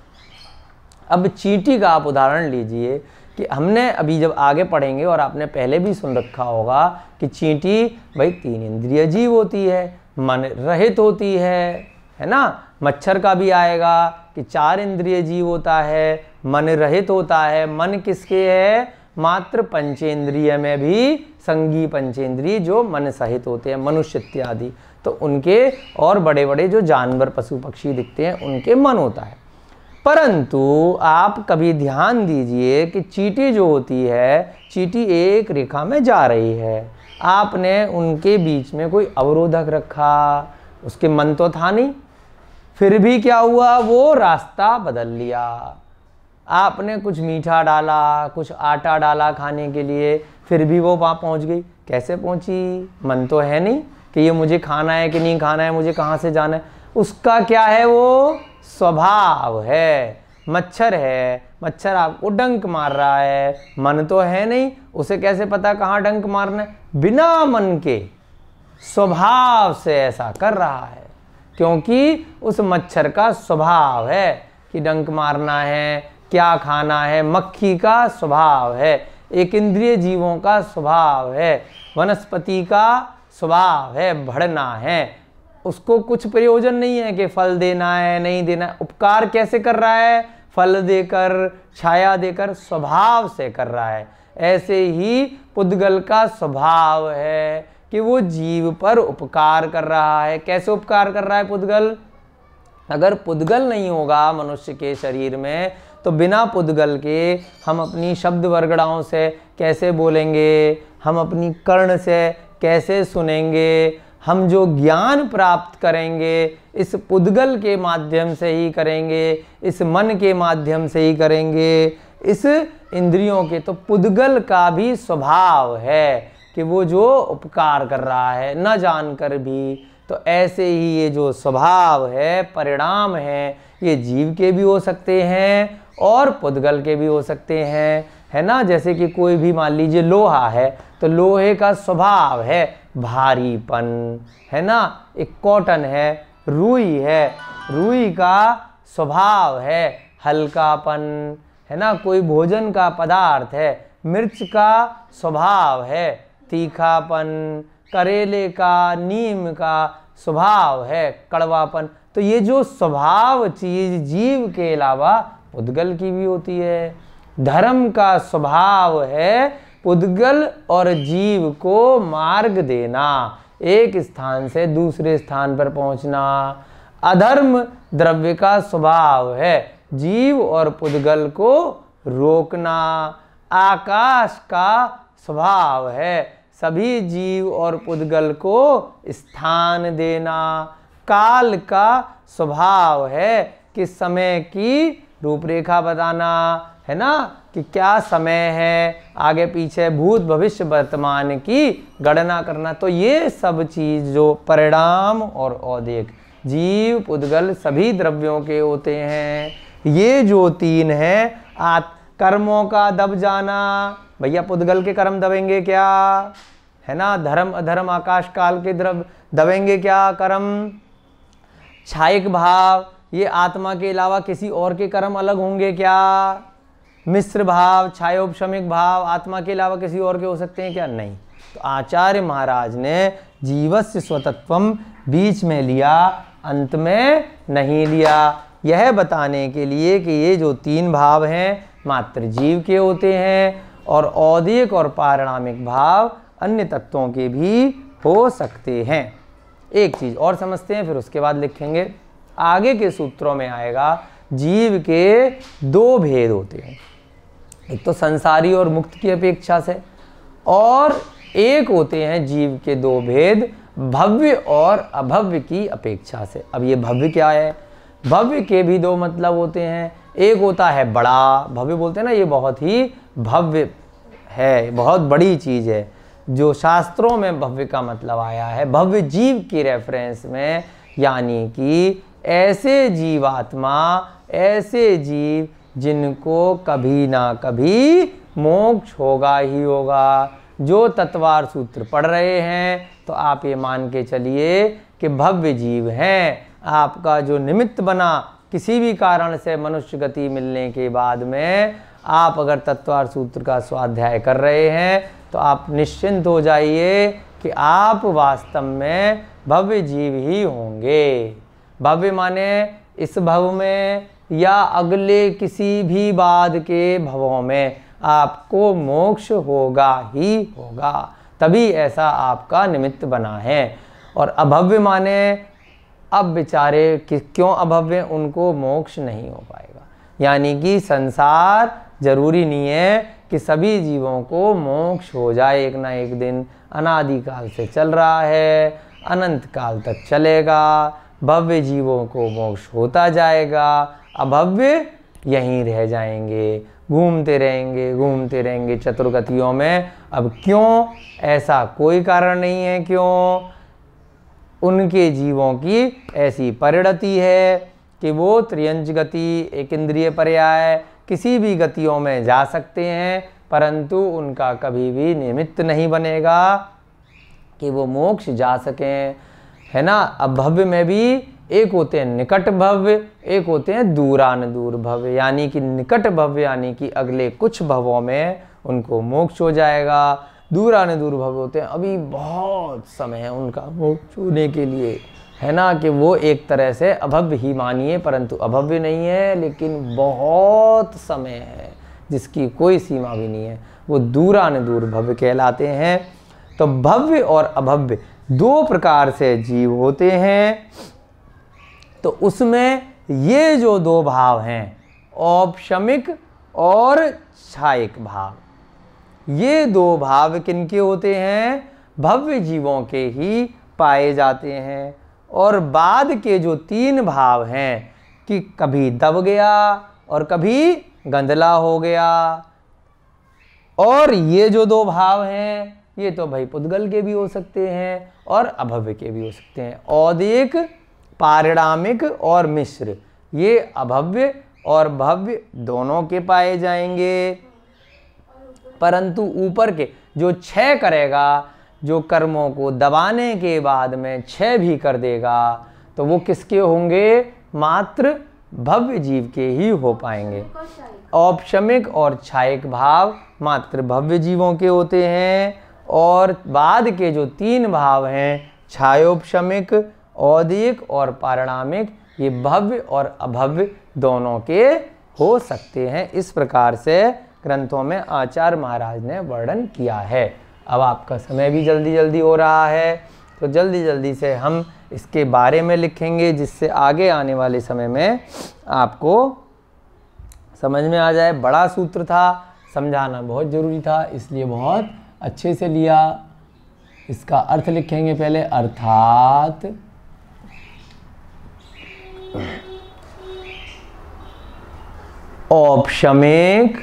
Speaker 1: अब चीटी का आप उदाहरण लीजिए कि हमने अभी जब आगे पढ़ेंगे और आपने पहले भी सुन रखा होगा कि चींटी भाई तीन इंद्रिय जीव होती है मन रहित होती है है ना मच्छर का भी आएगा कि चार इंद्रिय जीव होता है मन रहित होता है मन किसके है मात्र पंचेंद्रिय में भी संगी पंचेंद्रिय जो मन सहित होते हैं मनुष्य इत्यादि तो उनके और बड़े बड़े जो जानवर पशु पक्षी दिखते हैं उनके मन होता है परंतु आप कभी ध्यान दीजिए कि चीटी जो होती है चीटी एक रेखा में जा रही है आपने उनके बीच में कोई अवरोधक रखा उसके मन तो था नहीं फिर भी क्या हुआ वो रास्ता बदल लिया आपने कुछ मीठा डाला कुछ आटा डाला खाने के लिए फिर भी वो वहाँ पहुँच गई कैसे पहुँची मन तो है नहीं कि ये मुझे खाना है कि नहीं खाना है मुझे कहाँ से जाना है उसका क्या है वो स्वभाव है मच्छर है मच्छर आपको डंक मार रहा है मन तो है नहीं उसे कैसे पता कहाँ डंक मारना बिना मन के स्वभाव से ऐसा कर रहा है क्योंकि उस मच्छर का स्वभाव है कि डंक मारना है क्या खाना है मक्खी का स्वभाव है एक इंद्रिय जीवों का स्वभाव है वनस्पति का स्वभाव है भड़ना है उसको कुछ प्रयोजन नहीं है कि फल देना है नहीं देना है उपकार कैसे कर रहा है फल देकर छाया देकर स्वभाव से कर रहा है ऐसे ही पुद्गल का स्वभाव है कि वो जीव पर उपकार कर रहा है कैसे उपकार कर रहा है पुद्गल अगर पुद्गल नहीं होगा मनुष्य के शरीर में तो बिना पुद्गल के हम अपनी शब्द वर्गड़ाओं से कैसे बोलेंगे हम अपनी कर्ण से कैसे सुनेंगे हम जो ज्ञान प्राप्त करेंगे इस पुद्गल के माध्यम से ही करेंगे इस मन के माध्यम से ही करेंगे इस इंद्रियों के तो पुद्गल का भी स्वभाव है कि वो जो उपकार कर रहा है न जानकर भी तो ऐसे ही ये जो स्वभाव है परिणाम है ये जीव के भी हो सकते हैं और पुद्गल के भी हो सकते हैं है ना जैसे कि कोई भी मान लीजिए लोहा है तो लोहे का स्वभाव है भारीपन है ना एक कॉटन है रुई है रुई का स्वभाव है हल्कापन है ना कोई भोजन का पदार्थ है मिर्च का स्वभाव है तीखापन करेले का नीम का स्वभाव है कड़वापन तो ये जो स्वभाव चीज जीव के अलावा उद्गल की भी होती है धर्म का स्वभाव है पुद्गल और जीव को मार्ग देना एक स्थान से दूसरे स्थान पर पहुंचना अधर्म द्रव्य का स्वभाव है जीव और पुद्गल को रोकना आकाश का स्वभाव है सभी जीव और पुद्गल को स्थान देना काल का स्वभाव है कि समय की रूपरेखा बताना है ना कि क्या समय है आगे पीछे भूत भविष्य वर्तमान की गणना करना तो ये सब चीज़ जो परिणाम और औदेक जीव उद्गल सभी द्रव्यों के होते हैं ये जो तीन है आत कर्मों का दब जाना भैया पुद्गल के कर्म दबेंगे क्या है ना धर्म अधर्म आकाश काल के द्रव दबेंगे क्या कर्म छायिक भाव ये आत्मा के अलावा किसी और के कर्म अलग होंगे क्या मिश्र भाव छायोपशमिक भाव आत्मा के अलावा किसी और के हो सकते हैं क्या नहीं तो आचार्य महाराज ने जीवस्य स्वतत्व बीच में लिया अंत में नहीं लिया यह बताने के लिए कि ये जो तीन भाव हैं मात्र जीव के होते हैं और औदिक और पारणामिक भाव अन्य तत्वों के भी हो सकते हैं एक चीज़ और समझते हैं फिर उसके बाद लिखेंगे आगे के सूत्रों में आएगा जीव के दो भेद होते हैं एक तो संसारी और मुक्त की अपेक्षा से और एक होते हैं जीव के दो भेद भव्य और अभव्य की अपेक्षा से अब ये भव्य क्या है भव्य के भी दो मतलब होते हैं एक होता है बड़ा भव्य बोलते हैं ना ये बहुत ही भव्य है बहुत बड़ी चीज़ है जो शास्त्रों में भव्य का मतलब आया है भव्य जीव की रेफरेंस में यानी कि ऐसे जीवात्मा ऐसे जीव जिनको कभी ना कभी मोक्ष होगा ही होगा जो तत्वार सूत्र पढ़ रहे हैं तो आप ये मान के चलिए कि भव्य जीव हैं आपका जो निमित्त बना किसी भी कारण से मनुष्य गति मिलने के बाद में आप अगर तत्वार सूत्र का स्वाध्याय कर रहे हैं तो आप निश्चिंत हो जाइए कि आप वास्तव में भव्य जीव ही होंगे भव्य माने इस भव में या अगले किसी भी बाद के भवों में आपको मोक्ष होगा ही होगा तभी ऐसा आपका निमित्त बना है और अभव्य माने अब बेचारे क्यों अभव्य उनको मोक्ष नहीं हो पाएगा यानी कि संसार जरूरी नहीं है कि सभी जीवों को मोक्ष हो जाए एक ना एक दिन अनादिकाल से चल रहा है अनंत काल तक चलेगा भव्य जीवों को मोक्ष होता जाएगा अभव्य यहीं रह जाएंगे घूमते रहेंगे घूमते रहेंगे चतुर्गतियों में अब क्यों ऐसा कोई कारण नहीं है क्यों उनके जीवों की ऐसी परिणति है कि वो त्रियंज गति एक इंद्रिय पर्याय किसी भी गतियों में जा सकते हैं परंतु उनका कभी भी निमित्त नहीं बनेगा कि वो मोक्ष जा सकें है ना अब भव्य में भी एक होते हैं निकट भव्य एक होते हैं दूरान दूर भव्य यानी कि निकट भव्य यानी कि अगले कुछ भवों में उनको मोक्ष हो जाएगा दूरान दूर भव्य होते हैं अभी बहुत समय है उनका मोक्ष होने के लिए है ना कि वो एक तरह से अभव्य ही मानिए परंतु अभव्य नहीं है लेकिन बहुत समय है जिसकी कोई सीमा भी नहीं है वो दूरान दूर भव्य कहलाते हैं तो भव्य और अभव्य दो प्रकार से जीव होते हैं तो उसमें ये जो दो भाव हैं औपशमिक और छायिक भाव ये दो भाव किनके होते हैं भव्य जीवों के ही पाए जाते हैं और बाद के जो तीन भाव हैं कि कभी दब गया और कभी गंदला हो गया और ये जो दो भाव हैं ये तो भाई पुद्गल के भी हो सकते हैं और अभव्य के भी हो सकते हैं औदेक पारिणामिक और मिश्र ये अभव्य और भव्य दोनों के पाए जाएंगे परंतु ऊपर के जो छः करेगा जो कर्मों को दबाने के बाद में छः भी कर देगा तो वो किसके होंगे मात्र भव्य जीव के ही हो पाएंगे औपशमिक और छायिक भाव मात्र भव्य जीवों के होते हैं और बाद के जो तीन भाव हैं छायोपशमिक औदिक और पारणामिक ये भव्य और अभव्य दोनों के हो सकते हैं इस प्रकार से ग्रंथों में आचार्य महाराज ने वर्णन किया है अब आपका समय भी जल्दी जल्दी हो रहा है तो जल्दी जल्दी से हम इसके बारे में लिखेंगे जिससे आगे आने वाले समय में आपको समझ में आ जाए बड़ा सूत्र था समझाना बहुत ज़रूरी था इसलिए बहुत अच्छे से लिया इसका अर्थ लिखेंगे पहले अर्थात औपशमेक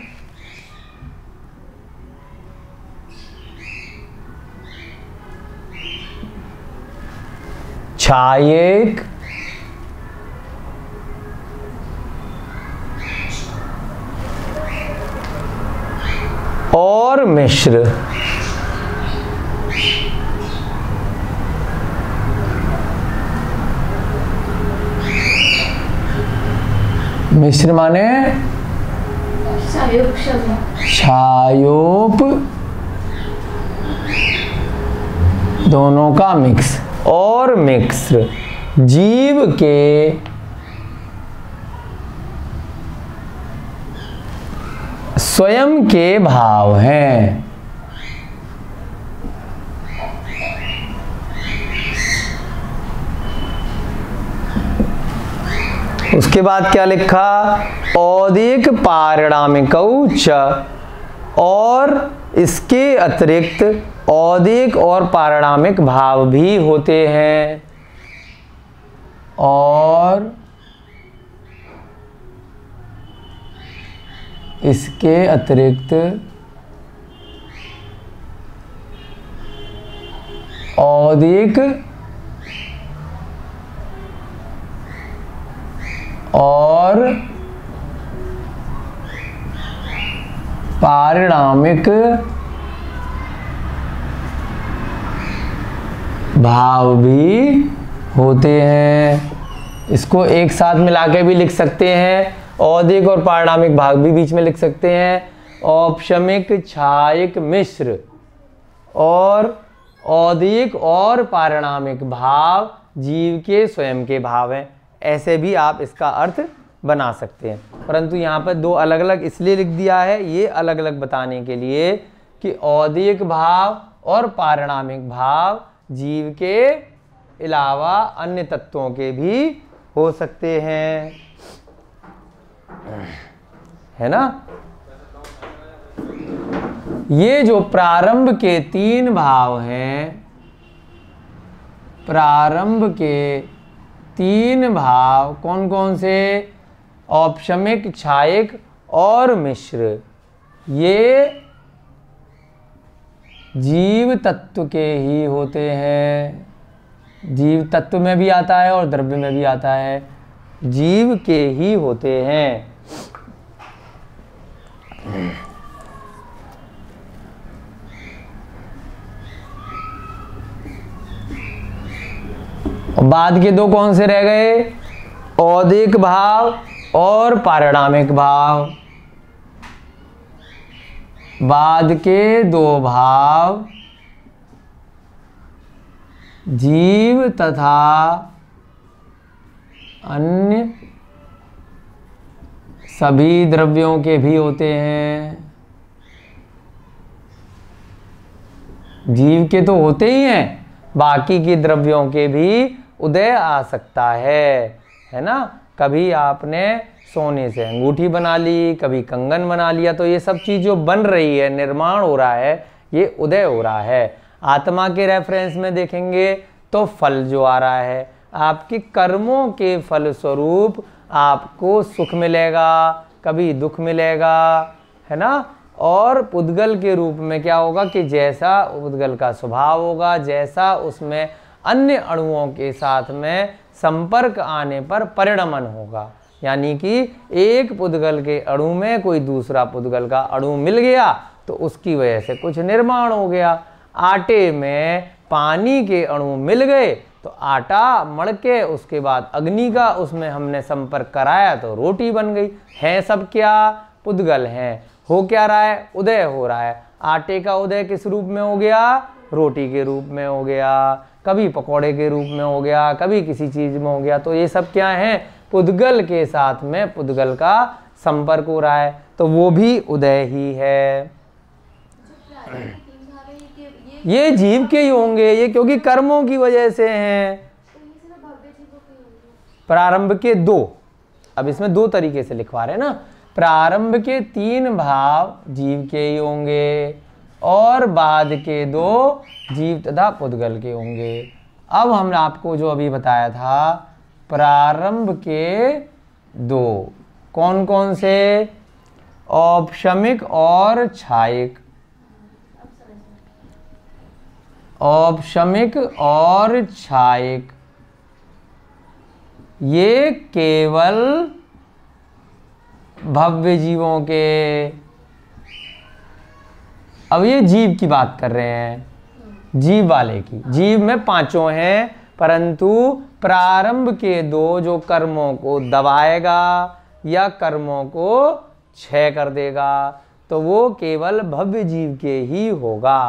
Speaker 1: छायिक और मिश्र मिश्र माने शायोप दोनों का मिक्स और मिक्स्र जीव के स्वयं के भाव हैं उसके बाद क्या लिखा औदिक पारणामिक और इसके अतिरिक्त औदिक और पारणामिक भाव भी होते हैं और इसके अतिरिक्त औदिक और पारिणामिक भाव भी होते हैं इसको एक साथ मिला के भी लिख सकते हैं औदिक और पारिणामिक भाग भी बीच में लिख सकते हैं औपशमिक छायिक मिश्र और औदिक और पारिणामिक भाव जीव के स्वयं के भाव हैं ऐसे भी आप इसका अर्थ बना सकते हैं परंतु यहाँ पर दो अलग अलग इसलिए लिख दिया है ये अलग अलग बताने के लिए कि औदिक भाव और पारणामिक भाव जीव के अलावा अन्य तत्वों के भी हो सकते हैं है ना ये जो प्रारंभ के तीन भाव हैं प्रारंभ के तीन भाव कौन कौन से औपशमिक छायक और मिश्र ये जीव तत्व के ही होते हैं जीव तत्व में भी आता है और द्रव्य में भी आता है जीव के ही होते हैं बाद के दो कौन से रह गए औदिक भाव और पारणामिक भाव बाद के दो भाव जीव तथा अन्य सभी द्रव्यों के भी होते हैं जीव के तो होते ही हैं बाकी के द्रव्यों के भी उदय आ सकता है है ना कभी आपने सोने से अंगूठी बना ली कभी कंगन बना लिया तो ये सब चीज़ जो बन रही है निर्माण हो रहा है ये उदय हो रहा है आत्मा के रेफरेंस में देखेंगे तो फल जो आ रहा है आपके कर्मों के फल स्वरूप आपको सुख मिलेगा कभी दुख मिलेगा है ना और पुद्गल के रूप में क्या होगा कि जैसा पुद्गल का स्वभाव होगा जैसा उसमें अन्य अणुओं के साथ में संपर्क आने पर परिणमन होगा यानी कि एक पुद्गल के अणु में कोई दूसरा पुद्गल का अणु मिल गया तो उसकी वजह से कुछ निर्माण हो गया आटे में पानी के अणु मिल गए तो आटा मड़ के उसके बाद अग्नि का उसमें हमने संपर्क कराया तो रोटी बन गई हैं सब क्या पुद्गल हैं हो क्या रहा है उदय हो रहा है आटे का उदय किस रूप में हो गया रोटी के रूप में हो गया कभी पकोड़े के रूप में हो गया कभी किसी चीज़ में हो गया तो ये सब क्या है पुद्गल के साथ में पुद्गल का संपर्क हो रहा है तो वो भी उदय ही है ये जीव के ही होंगे ये क्योंकि कर्मों की वजह से हैं प्रारंभ के दो अब इसमें दो तरीके से लिखवा रहे हैं ना प्रारंभ के तीन भाव जीव के ही होंगे और बाद के दो जीव तथा पुद्गल के होंगे अब हमने आपको जो अभी बताया था प्रारंभ के दो कौन कौन से औपशमिक और छायिक औपशमिक और छायिक ये केवल भव्य जीवों के अब ये जीव की बात कर रहे हैं जीव वाले की जीव में पांचों हैं परंतु प्रारंभ के दो जो कर्मों को दबाएगा या कर्मों को क्षय कर देगा तो वो केवल भव्य जीव के ही होगा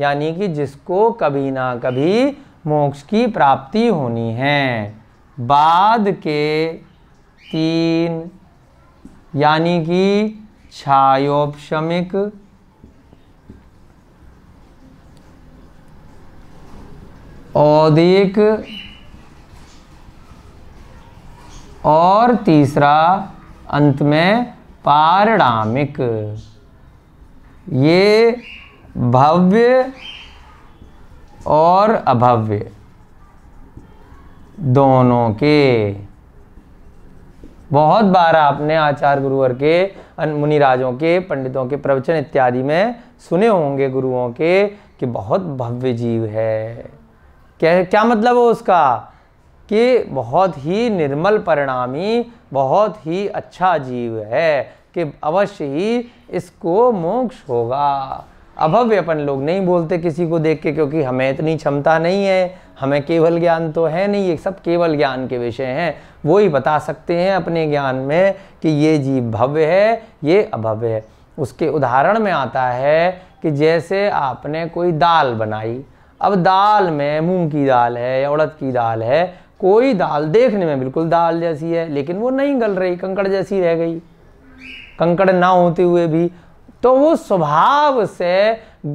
Speaker 1: यानी कि जिसको कभी ना कभी मोक्ष की प्राप्ति होनी है बाद के तीन यानी कि छायोपशमिक औदिक और तीसरा अंत में पारणामिक ये भव्य और अभव्य दोनों के बहुत बार आपने आचार्य गुरुवर के मुनि राजों के पंडितों के प्रवचन इत्यादि में सुने होंगे गुरुओं के कि बहुत भव्य जीव है क्या क्या मतलब है उसका कि बहुत ही निर्मल परिणामी बहुत ही अच्छा जीव है कि अवश्य ही इसको मोक्ष होगा अभव्य अपन लोग नहीं बोलते किसी को देख के क्योंकि हमें इतनी क्षमता नहीं है हमें केवल ज्ञान तो है नहीं ये सब केवल ज्ञान के विषय हैं वो ही बता सकते हैं अपने ज्ञान में कि ये जीव भव्य है ये अभव्य है उसके उदाहरण में आता है कि जैसे आपने कोई दाल बनाई अब दाल में मूंग की दाल है या उड़द की दाल है कोई दाल देखने में बिल्कुल दाल जैसी है लेकिन वो नहीं गल रही कंकड़ जैसी रह गई कंकड़ ना होते हुए भी तो वो स्वभाव से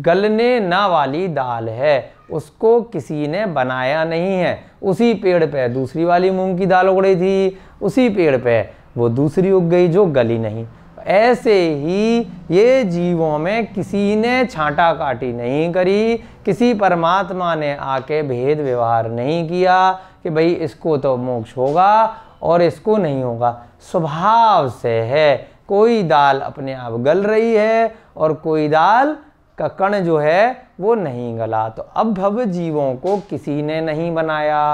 Speaker 1: गलने ना वाली दाल है उसको किसी ने बनाया नहीं है उसी पेड़ पे दूसरी वाली मूंग की दाल उग रही थी उसी पेड़ पे वो दूसरी उग गई जो गली नहीं ऐसे ही ये जीवों में किसी ने छाटा काटी नहीं करी किसी परमात्मा ने आके भेद व्यवहार नहीं किया कि भाई इसको तो मोक्ष होगा और इसको नहीं होगा स्वभाव से है कोई दाल अपने आप गल रही है और कोई दाल का कण जो है वो नहीं गला तो भव जीवों को किसी ने नहीं बनाया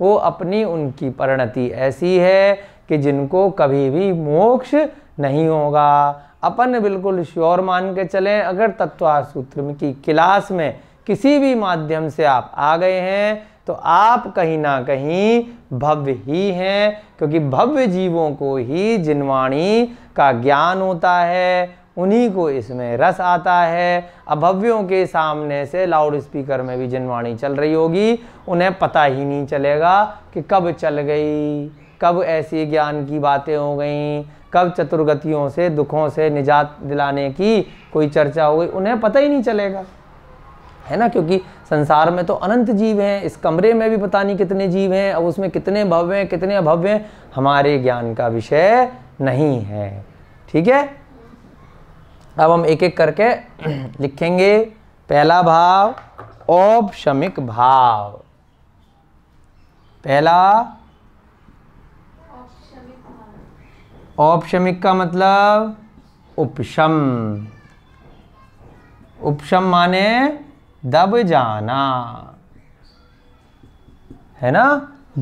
Speaker 1: वो अपनी उनकी परिणति ऐसी है कि जिनको कभी भी मोक्ष नहीं होगा अपन बिल्कुल श्योर मान के चलें अगर तत्वार सूत्र की क्लास में किसी भी माध्यम से आप आ गए हैं तो आप कहीं ना कहीं भव्य ही हैं क्योंकि भव्य जीवों को ही जिनवाणी का ज्ञान होता है उन्हीं को इसमें रस आता है अभव्यों के सामने से लाउड स्पीकर में भी जिनवाणी चल रही होगी उन्हें पता ही नहीं चलेगा कि कब चल गई कब ऐसी ज्ञान की बातें हो गई कब चतुर्गतियों से दुखों से निजात दिलाने की कोई चर्चा हो गई उन्हें पता ही नहीं चलेगा है ना क्योंकि संसार में तो अनंत जीव हैं इस कमरे में भी पता नहीं कितने जीव हैं अब उसमें कितने भव्य हैं कितने अभव्य हैं हमारे ज्ञान का विषय नहीं है ठीक है अब हम एक एक करके लिखेंगे पहला भाव औपशमिक भाव पहला औपशमिक का मतलब उपशम उपशम माने दब जाना है ना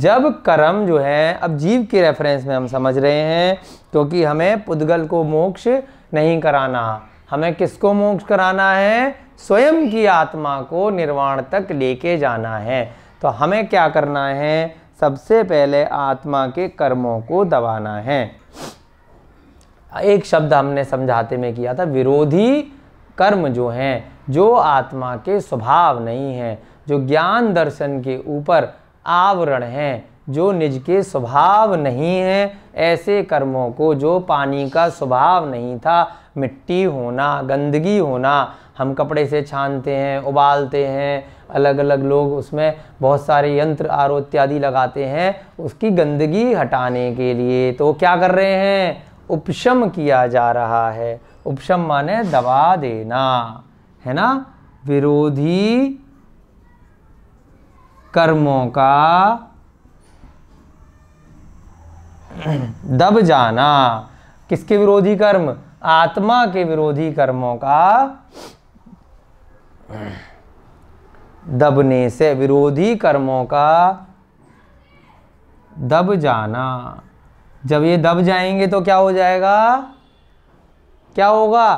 Speaker 1: जब कर्म जो है अब जीव के रेफरेंस में हम समझ रहे हैं क्योंकि हमें पुद्गल को मोक्ष नहीं कराना हमें किसको मोक्ष कराना है स्वयं की आत्मा को निर्वाण तक लेके जाना है तो हमें क्या करना है सबसे पहले आत्मा के कर्मों को दबाना है एक शब्द हमने समझाते में किया था विरोधी कर्म जो हैं जो आत्मा के स्वभाव नहीं हैं जो ज्ञान दर्शन के ऊपर आवरण हैं जो निज के स्वभाव नहीं हैं ऐसे कर्मों को जो पानी का स्वभाव नहीं था मिट्टी होना गंदगी होना हम कपड़े से छानते हैं उबालते हैं अलग अलग लोग उसमें बहुत सारे यंत्र आरो इत्यादि लगाते हैं उसकी गंदगी हटाने के लिए तो क्या कर रहे हैं उपशम किया जा रहा है उपशम माने दबा देना है ना विरोधी कर्मों का दब जाना किसके विरोधी कर्म आत्मा के विरोधी कर्मों का दबने से विरोधी कर्मों का दब जाना जब ये दब जाएंगे तो क्या हो जाएगा क्या होगा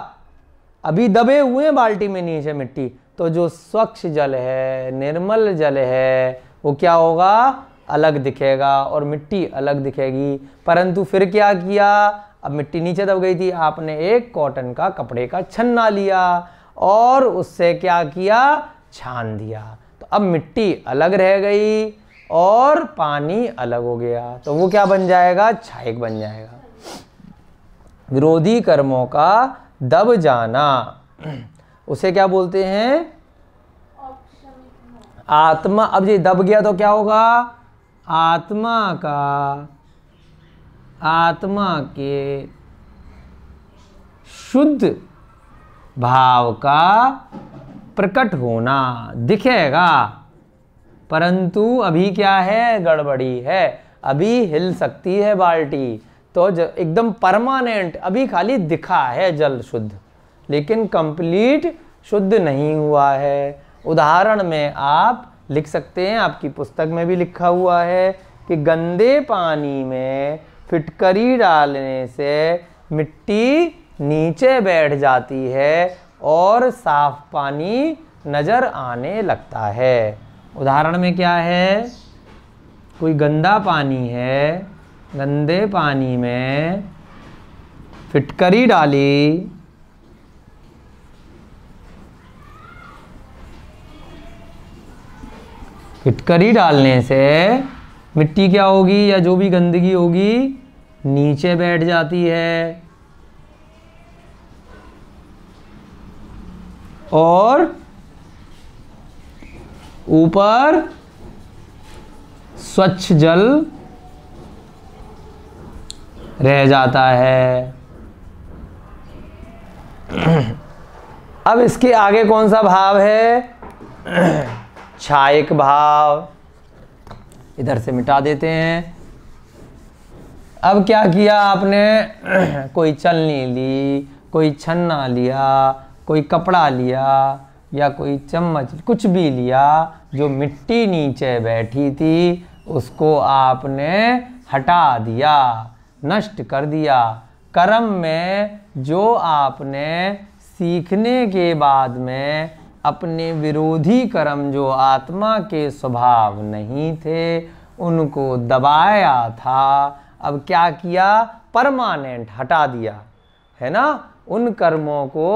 Speaker 1: अभी दबे हुए हैं बाल्टी में नीचे मिट्टी तो जो स्वच्छ जल है निर्मल जल है वो क्या होगा अलग दिखेगा और मिट्टी अलग दिखेगी परंतु फिर क्या किया अब मिट्टी नीचे दब गई थी आपने एक कॉटन का कपड़े का छन्ना लिया और उससे क्या किया छान दिया तो अब मिट्टी अलग रह गई और पानी अलग हो गया तो वो क्या बन जाएगा छाइक बन जाएगा विरोधी कर्मों का दब जाना उसे क्या बोलते हैं आत्मा अब ये दब गया तो क्या होगा आत्मा का आत्मा के शुद्ध भाव का प्रकट होना दिखेगा परंतु अभी क्या है गड़बड़ी है अभी हिल सकती है बाल्टी तो एकदम परमानेंट अभी खाली दिखा है जल शुद्ध लेकिन कंप्लीट शुद्ध नहीं हुआ है उदाहरण में आप लिख सकते हैं आपकी पुस्तक में भी लिखा हुआ है कि गंदे पानी में फिटकरी डालने से मिट्टी नीचे बैठ जाती है और साफ पानी नज़र आने लगता है उदाहरण में क्या है कोई गंदा पानी है गंदे पानी में फिटकरी डाली फिटकरी डालने से मिट्टी क्या होगी या जो भी गंदगी होगी नीचे बैठ जाती है और ऊपर स्वच्छ जल रह जाता है अब इसके आगे कौन सा भाव है छायक भाव इधर से मिटा देते हैं अब क्या किया आपने कोई चलनी ली कोई छन्ना लिया कोई कपड़ा लिया या कोई चम्मच कुछ भी लिया जो मिट्टी नीचे बैठी थी उसको आपने हटा दिया नष्ट कर दिया कर्म में जो आपने सीखने के बाद में अपने विरोधी कर्म जो आत्मा के स्वभाव नहीं थे उनको दबाया था अब क्या किया परमानेंट हटा दिया है ना उन कर्मों को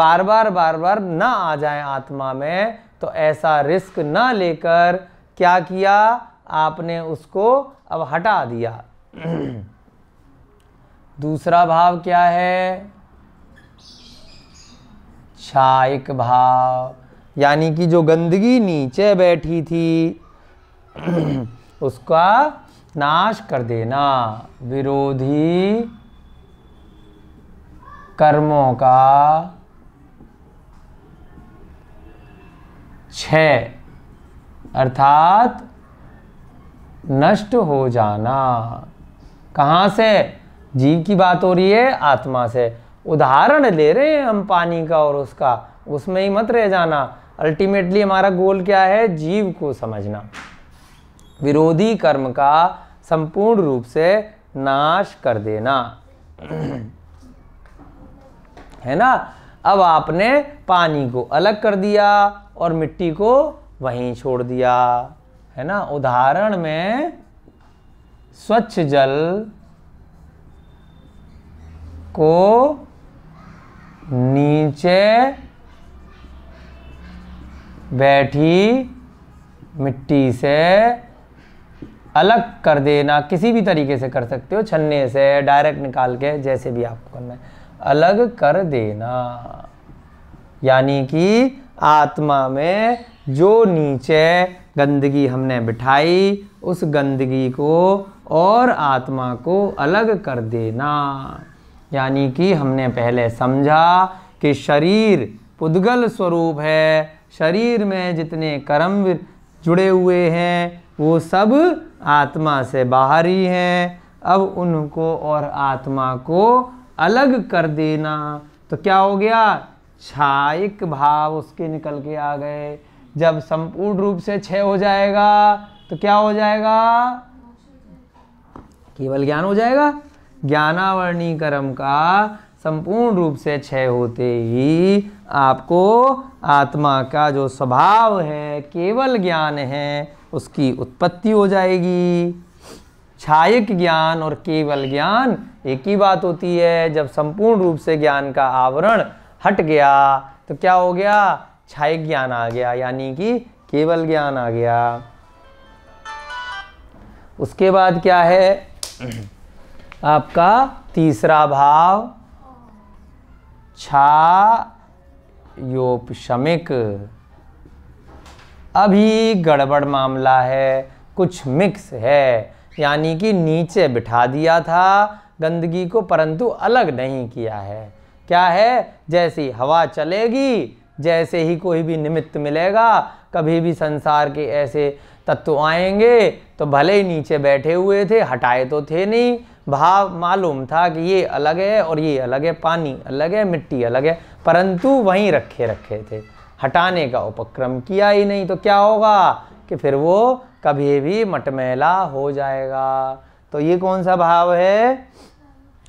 Speaker 1: बार बार बार बार ना आ जाए आत्मा में तो ऐसा रिस्क ना लेकर क्या किया आपने उसको अब हटा दिया दूसरा भाव क्या है छाइक भाव यानी कि जो गंदगी नीचे बैठी थी उसका नाश कर देना विरोधी कर्मों का छ अर्थात नष्ट हो जाना कहाँ से जीव की बात हो रही है आत्मा से उदाहरण ले रहे हैं हम पानी का और उसका उसमें ही मत रह जाना अल्टीमेटली हमारा गोल क्या है जीव को समझना विरोधी कर्म का संपूर्ण रूप से नाश कर देना है ना अब आपने पानी को अलग कर दिया और मिट्टी को वहीं छोड़ दिया है ना उदाहरण में स्वच्छ जल को नीचे बैठी मिट्टी से अलग कर देना किसी भी तरीके से कर सकते हो छन्ने से डायरेक्ट निकाल के जैसे भी आपको करना है अलग कर देना यानी कि आत्मा में जो नीचे गंदगी हमने बिठाई उस गंदगी को और आत्मा को अलग कर देना यानी कि हमने पहले समझा कि शरीर पुद्गल स्वरूप है शरीर में जितने कर्म जुड़े हुए हैं वो सब आत्मा से बाहरी हैं अब उनको और आत्मा को अलग कर देना तो क्या हो गया छाइक भाव उसके निकल के आ गए जब संपूर्ण रूप से क्षय हो जाएगा तो क्या हो जाएगा केवल ज्ञान हो जाएगा ज्ञानावरणी कर्म का संपूर्ण रूप से क्षय होते ही आपको आत्मा का जो स्वभाव है केवल ज्ञान है उसकी उत्पत्ति हो जाएगी छायक ज्ञान और केवल ज्ञान एक ही बात होती है जब संपूर्ण रूप से ज्ञान का आवरण हट गया तो क्या हो गया छाय ज्ञान आ गया यानी कि केवल ज्ञान आ गया उसके बाद क्या है आपका तीसरा भाव छा योपशमिक अभी गड़बड़ मामला है कुछ मिक्स है यानी कि नीचे बिठा दिया था गंदगी को परंतु अलग नहीं किया है क्या है जैसी हवा चलेगी जैसे ही कोई भी निमित्त मिलेगा कभी भी संसार के ऐसे तत्व आएंगे तो भले ही नीचे बैठे हुए थे हटाए तो थे नहीं भाव मालूम था कि ये अलग है और ये अलग है पानी अलग है मिट्टी अलग है परंतु वहीं रखे रखे थे हटाने का उपक्रम किया ही नहीं तो क्या होगा कि फिर वो कभी भी मटमैला हो जाएगा तो ये कौन सा भाव है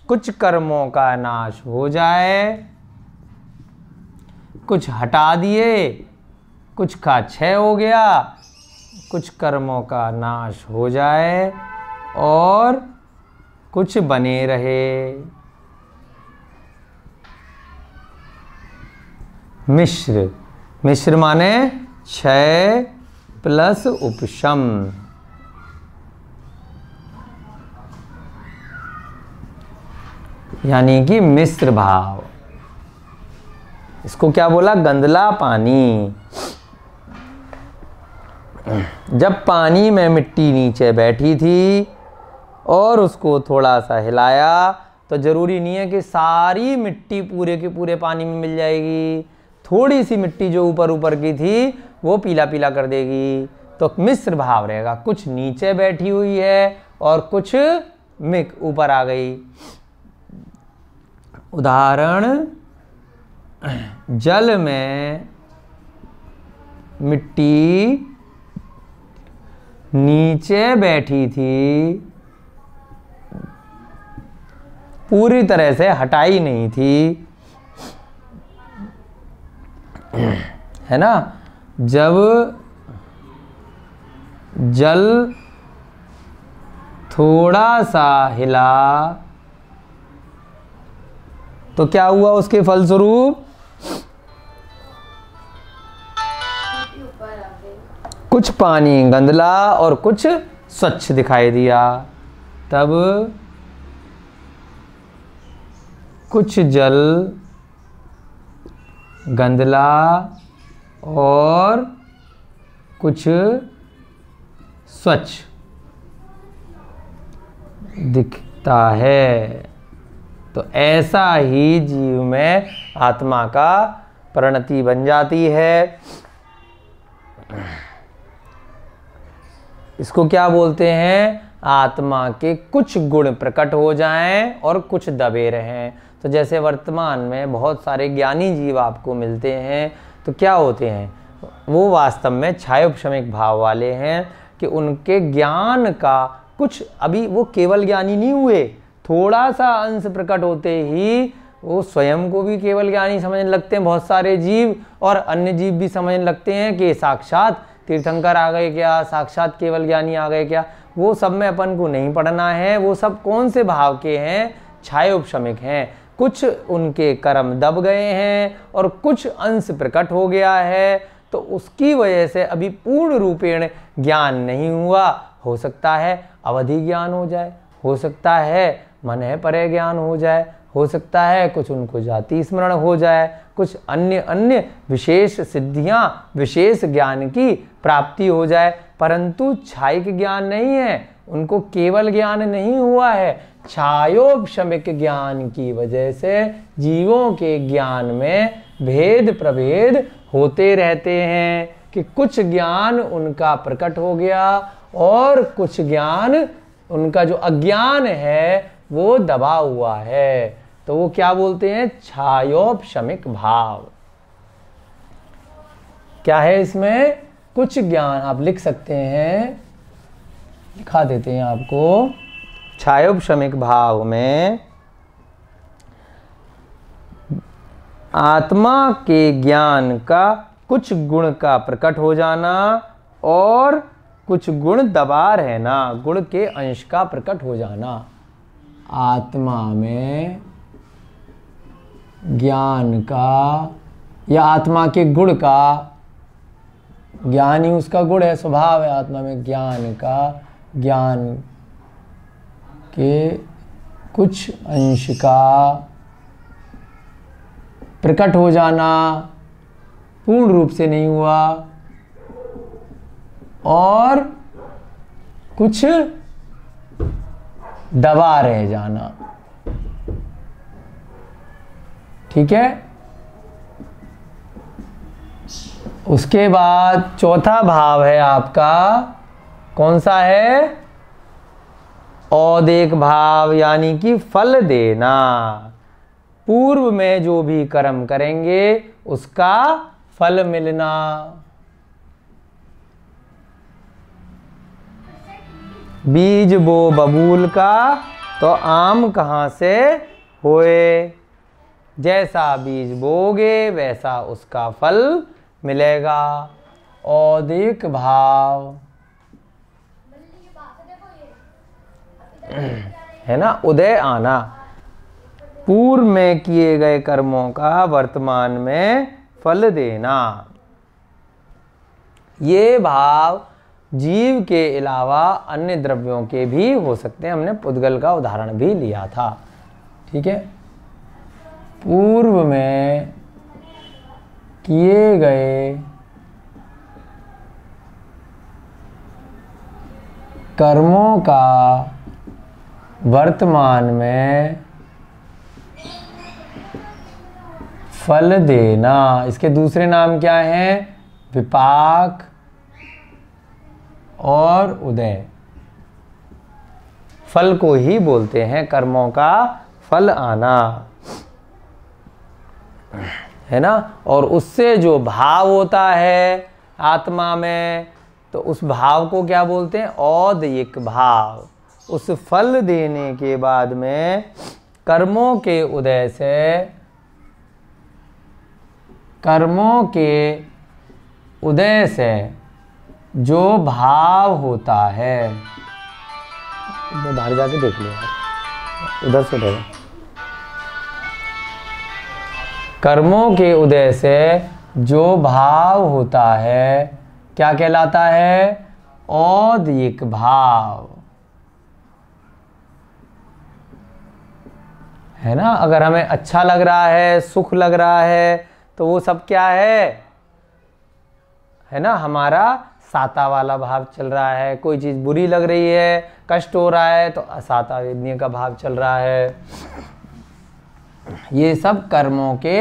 Speaker 1: कुछ कर्मों का नाश हो जाए कुछ हटा दिए कुछ का क्षय हो गया कुछ कर्मों का नाश हो जाए और कुछ बने रहे मिश्र मिश्र माने क्षय प्लस उपशम यानी कि मिश्र भाव इसको क्या बोला गंदला पानी जब पानी में मिट्टी नीचे बैठी थी और उसको थोड़ा सा हिलाया तो ज़रूरी नहीं है कि सारी मिट्टी पूरे के पूरे पानी में मिल जाएगी थोड़ी सी मिट्टी जो ऊपर ऊपर की थी वो पीला पीला कर देगी तो मिश्र भाव रहेगा कुछ नीचे बैठी हुई है और कुछ मिक ऊपर आ गई उदाहरण जल में मिट्टी नीचे बैठी थी पूरी तरह से हटाई नहीं थी है ना जब जल थोड़ा सा हिला तो क्या हुआ उसके फलस्वरूप कुछ पानी गंदला और कुछ स्वच्छ दिखाई दिया तब कुछ जल गंदला और कुछ स्वच्छ दिखता है तो ऐसा ही जीव में आत्मा का प्रणति बन जाती है इसको क्या बोलते हैं आत्मा के कुछ गुण प्रकट हो जाएं और कुछ दबे रहें तो जैसे वर्तमान में बहुत सारे ज्ञानी जीव आपको मिलते हैं तो क्या होते हैं वो वास्तव में छायोपमिक भाव वाले हैं कि उनके ज्ञान का कुछ अभी वो केवल ज्ञानी नहीं हुए थोड़ा सा अंश प्रकट होते ही वो स्वयं को भी केवल ज्ञानी समझने लगते हैं बहुत सारे जीव और अन्य जीव भी समझने लगते हैं कि साक्षात तीर्थंकर आ गए क्या साक्षात केवल ज्ञानी आ गए क्या वो सब में अपन को नहीं पढ़ना है वो सब कौन से भाव के हैं छाये उपशमिक हैं कुछ उनके कर्म दब गए हैं और कुछ अंश प्रकट हो गया है तो उसकी वजह से अभी पूर्ण रूपेण ज्ञान नहीं हुआ हो सकता है अवधि ज्ञान हो जाए हो सकता है मन है परे ज्ञान हो जाए हो सकता है कुछ उनको जाति स्मरण हो जाए कुछ अन्य अन्य विशेष सिद्धियां विशेष ज्ञान की प्राप्ति हो जाए परंतु छायिक ज्ञान नहीं है उनको केवल ज्ञान नहीं हुआ है छायोपमिक ज्ञान की वजह से जीवों के ज्ञान में भेद प्रभेद होते रहते हैं कि कुछ ज्ञान उनका प्रकट हो गया और कुछ ज्ञान उनका जो अज्ञान है वो दबा हुआ है तो वो क्या बोलते हैं छायोपशमिक भाव क्या है इसमें कुछ ज्ञान आप लिख सकते हैं लिखा देते हैं आपको छायोपशमिक भाव में आत्मा के ज्ञान का कुछ गुण का प्रकट हो जाना और कुछ गुण दबा रहना गुण के अंश का प्रकट हो जाना आत्मा में ज्ञान का या आत्मा के गुण का ज्ञान ही उसका गुण है स्वभाव है आत्मा में ज्ञान का ज्ञान के कुछ अंश का प्रकट हो जाना पूर्ण रूप से नहीं हुआ और कुछ दबा रह जाना ठीक है उसके बाद चौथा भाव है आपका कौन सा है औदेक भाव यानी कि फल देना पूर्व में जो भी कर्म करेंगे उसका फल मिलना बीज बो बबूल का तो आम कहाँ से होए जैसा बीज बोगे वैसा उसका फल मिलेगा औदिक भाव है ना उदय आना पूर्व में किए गए कर्मों का वर्तमान में फल देना ये भाव जीव के अलावा अन्य द्रव्यों के भी हो सकते हैं हमने पुद्गल का उदाहरण भी लिया था ठीक है पूर्व में किए गए कर्मों का वर्तमान में फल देना इसके दूसरे नाम क्या हैं विपाक और उदय फल को ही बोलते हैं कर्मों का फल आना है ना और उससे जो भाव होता है आत्मा में तो उस भाव को क्या बोलते हैं औदयिक भाव उस फल देने के बाद में कर्मों के उदय से कर्मों के उदय से जो भाव होता है बाहर जाके देख लिया उधर से उधर कर्मों के उदय से जो भाव होता है क्या कहलाता है औदिक भाव है ना अगर हमें अच्छा लग रहा है सुख लग रहा है तो वो सब क्या है है ना हमारा साता वाला भाव चल रहा है कोई चीज़ बुरी लग रही है कष्ट हो रहा है तो असाता वेदनीय का भाव चल रहा है ये सब कर्मों के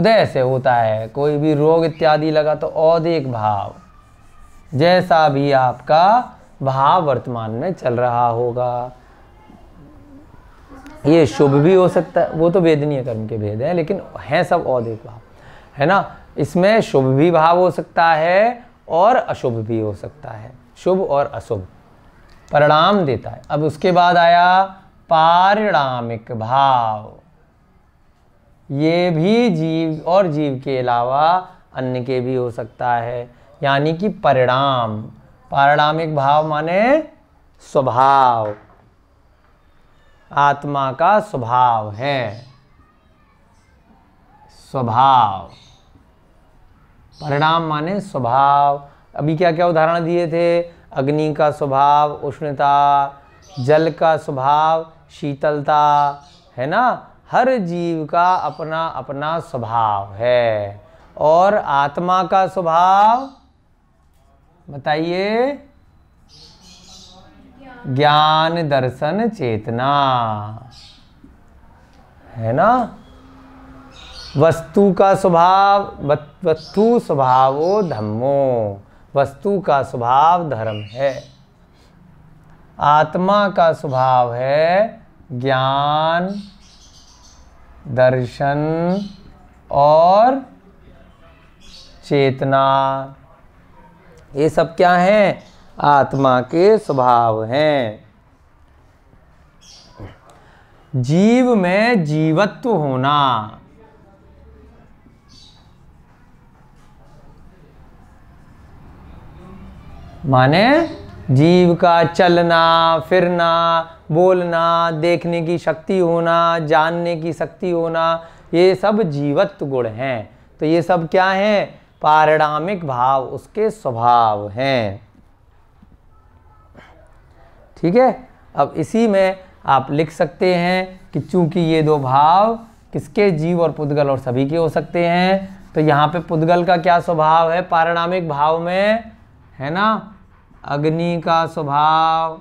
Speaker 1: उदय से होता है कोई भी रोग इत्यादि लगा तो औदिक भाव जैसा भी आपका भाव वर्तमान में चल रहा होगा ये शुभ भी हो सकता है वो तो वेदनीय कर्म के भेद हैं लेकिन हैं सब औदिक भाव है ना इसमें शुभ भी भाव हो सकता है और अशुभ भी हो सकता है शुभ और अशुभ परिणाम देता है अब उसके बाद आया पारिणामिक भाव ये भी जीव और जीव के अलावा अन्य के भी हो सकता है यानी कि परिणाम पारिणामिक भाव माने स्वभाव आत्मा का स्वभाव है स्वभाव परिणाम माने स्वभाव अभी क्या क्या उदाहरण दिए थे अग्नि का स्वभाव उष्णता जल का स्वभाव शीतलता है ना हर जीव का अपना अपना स्वभाव है और आत्मा का स्वभाव बताइए ज्ञान दर्शन चेतना है ना वस्तु का स्वभाव वस्तु स्वभाव धम्मो वस्तु का स्वभाव धर्म है आत्मा का स्वभाव है ज्ञान दर्शन और चेतना ये सब क्या हैं आत्मा के स्वभाव हैं जीव में जीवत्व होना माने जीव का चलना फिरना बोलना देखने की शक्ति होना जानने की शक्ति होना ये सब जीवत्व गुण हैं तो ये सब क्या हैं पारणामिक भाव उसके स्वभाव हैं ठीक है अब इसी में आप लिख सकते हैं कि चूंकि ये दो भाव किसके जीव और पुद्गल और सभी के हो सकते हैं तो यहाँ पे पुद्गल का क्या स्वभाव है पारणामिक भाव में है ना अग्नि का स्वभाव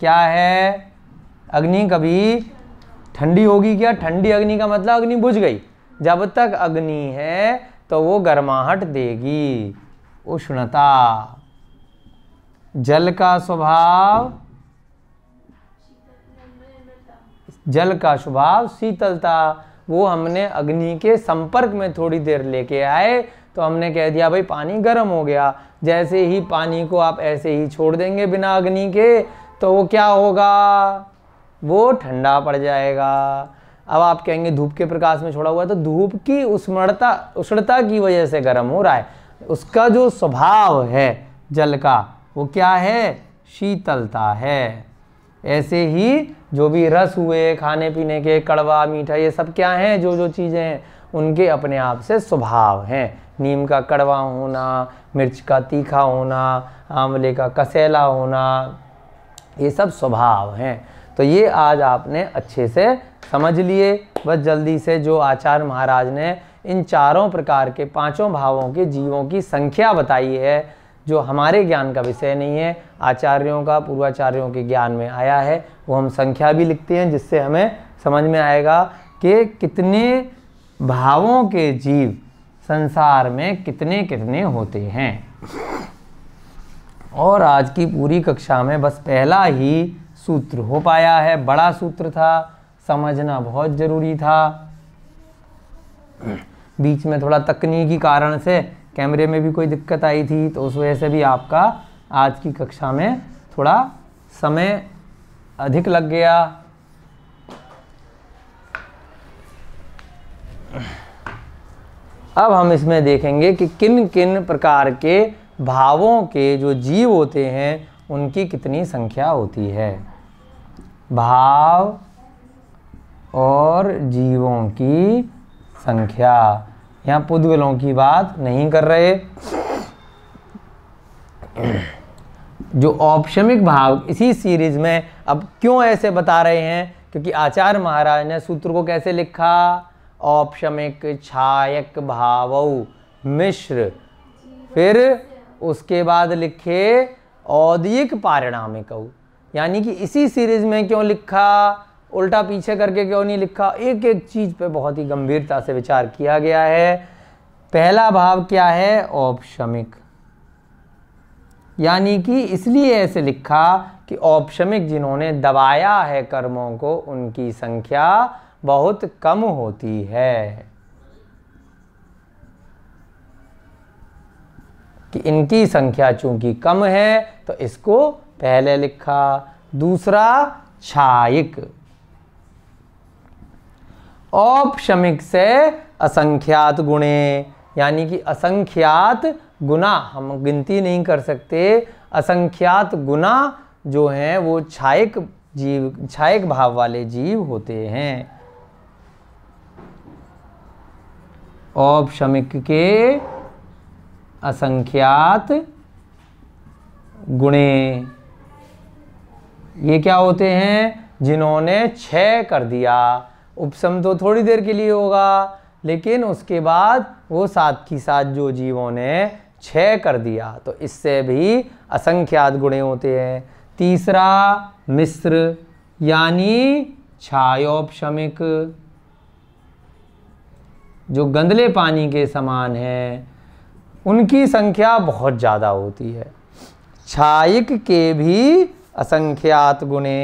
Speaker 1: क्या है अग्नि कभी ठंडी होगी क्या ठंडी अग्नि का मतलब अग्नि बुझ गई जब तक अग्नि है तो वो गर्माहट देगी उष्णता जल का स्वभाव जल का स्वभाव शीतलता वो हमने अग्नि के संपर्क में थोड़ी देर लेके आए तो हमने कह दिया भाई पानी गर्म हो गया जैसे ही पानी को आप ऐसे ही छोड़ देंगे बिना अग्नि के तो वो क्या होगा वो ठंडा पड़ जाएगा अब आप कहेंगे धूप के प्रकाश में छोड़ा हुआ है तो धूप की उष्मता उष्णता की वजह से गर्म हो रहा है उसका जो स्वभाव है जल का वो क्या है शीतलता है ऐसे ही जो भी रस हुए खाने पीने के कड़वा मीठा ये सब क्या हैं जो जो चीज़ें हैं उनके अपने आप से स्वभाव हैं नीम का कड़वा होना मिर्च का तीखा होना आंवले का कसैला होना ये सब स्वभाव हैं तो ये आज आपने अच्छे से समझ लिए बस जल्दी से जो आचार्य महाराज ने इन चारों प्रकार के पांचों भावों के जीवों की संख्या बताई है जो हमारे ज्ञान का विषय नहीं है आचार्यों का पूर्वाचार्यों के ज्ञान में आया है वो हम संख्या भी लिखते हैं जिससे हमें समझ में आएगा कि कितने भावों के जीव संसार में कितने कितने होते हैं और आज की पूरी कक्षा में बस पहला ही सूत्र हो पाया है बड़ा सूत्र था समझना बहुत ज़रूरी था बीच में थोड़ा तकनीकी कारण से कैमरे में भी कोई दिक्कत आई थी तो उस वजह से भी आपका आज की कक्षा में थोड़ा समय अधिक लग गया अब हम इसमें देखेंगे कि किन किन प्रकार के भावों के जो जीव होते हैं उनकी कितनी संख्या होती है भाव और जीवों की संख्या यहाँ पुद्गलों की बात नहीं कर रहे जो औपशमिक भाव इसी सीरीज में अब क्यों ऐसे बता रहे हैं क्योंकि आचार्य महाराज ने सूत्र को कैसे लिखा औपशमिक छायक भावऊ मिश्र फिर उसके बाद लिखे औदयिक पारिणामिक यानी कि इसी सीरीज में क्यों लिखा उल्टा पीछे करके क्यों नहीं लिखा एक एक चीज पे बहुत ही गंभीरता से विचार किया गया है पहला भाव क्या है औपशमिक यानी कि इसलिए ऐसे लिखा कि औपशमिक जिन्होंने दबाया है कर्मों को उनकी संख्या बहुत कम होती है कि इनकी संख्या चूंकि कम है तो इसको पहले लिखा दूसरा छायिक औपशमिक से असंख्यात गुणे यानी कि असंख्यात गुना हम गिनती नहीं कर सकते असंख्यात गुना जो हैं वो छायक जीव छायक भाव वाले जीव होते हैं औपशमिक के असंख्यात गुणे ये क्या होते हैं जिन्होंने छ कर दिया उपसम तो थोड़ी देर के लिए होगा लेकिन उसके बाद वो साथ की साथ जो जीवों ने छ कर दिया तो इससे भी असंख्यात गुणे होते हैं तीसरा मिस्र यानी छायोपशमिक जो गंदले पानी के समान हैं उनकी संख्या बहुत ज़्यादा होती है छायिक के भी असंख्यात गुणे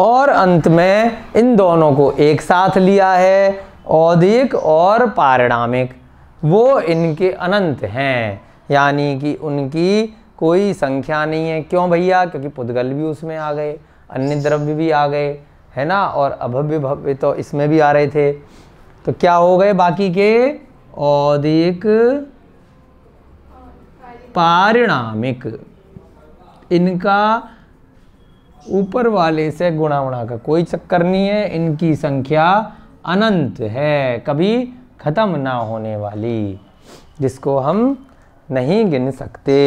Speaker 1: और अंत में इन दोनों को एक साथ लिया है औदिक और पारणामिक वो इनके अनंत हैं यानी कि उनकी कोई संख्या नहीं है क्यों भैया क्योंकि पुद्गल भी उसमें आ गए अन्य द्रव्य भी आ गए है ना और अभव्य भव्य तो इसमें भी आ रहे थे तो क्या हो गए बाकी के औदिक पारिणामिक इनका ऊपर वाले से गुणा उणा का कोई चक्कर नहीं है इनकी संख्या अनंत है कभी ख़त्म ना होने वाली जिसको हम नहीं गिन सकते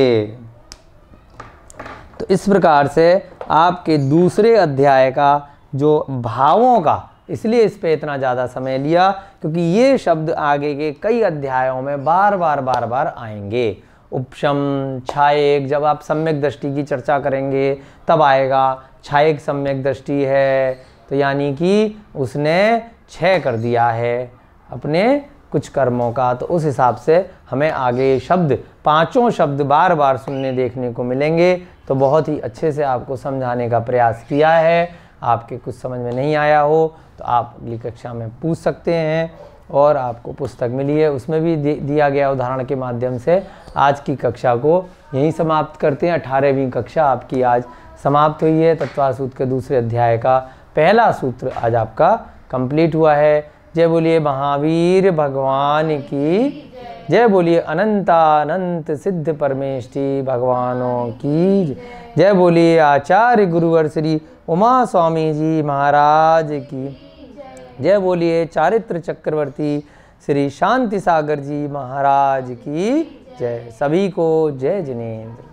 Speaker 1: तो इस प्रकार से आपके दूसरे अध्याय का जो भावों का इसलिए इस पे इतना ज़्यादा समय लिया क्योंकि ये शब्द आगे के कई अध्यायों में बार बार बार बार आएंगे उपशम छायक जब आप सम्यक दृष्टि की चर्चा करेंगे तब आएगा छायक सम्यक दृष्टि है तो यानी कि उसने छ कर दिया है अपने कुछ कर्मों का तो उस हिसाब से हमें आगे शब्द पांचों शब्द बार बार सुनने देखने को मिलेंगे तो बहुत ही अच्छे से आपको समझाने का प्रयास किया है आपके कुछ समझ में नहीं आया हो तो आप अगली कक्षा में पूछ सकते हैं और आपको पुस्तक मिली है उसमें भी दिया गया उदाहरण के माध्यम से आज की कक्षा को यहीं समाप्त करते हैं अठारहवीं कक्षा आपकी आज समाप्त हुई है तत्वा सूत्र के दूसरे अध्याय का पहला सूत्र आज आपका कंप्लीट हुआ है जय बोलिए महावीर भगवान की जय बोलिए अनंतानंत सिद्ध परमेष्ठी भगवानों की जय बोलिए आचार्य गुरुवर श्री उमा स्वामी जी महाराज की जय बोलिए चारित्र चक्रवर्ती श्री शांति सागर जी महाराज की जय सभी को जय जिनेन्द्र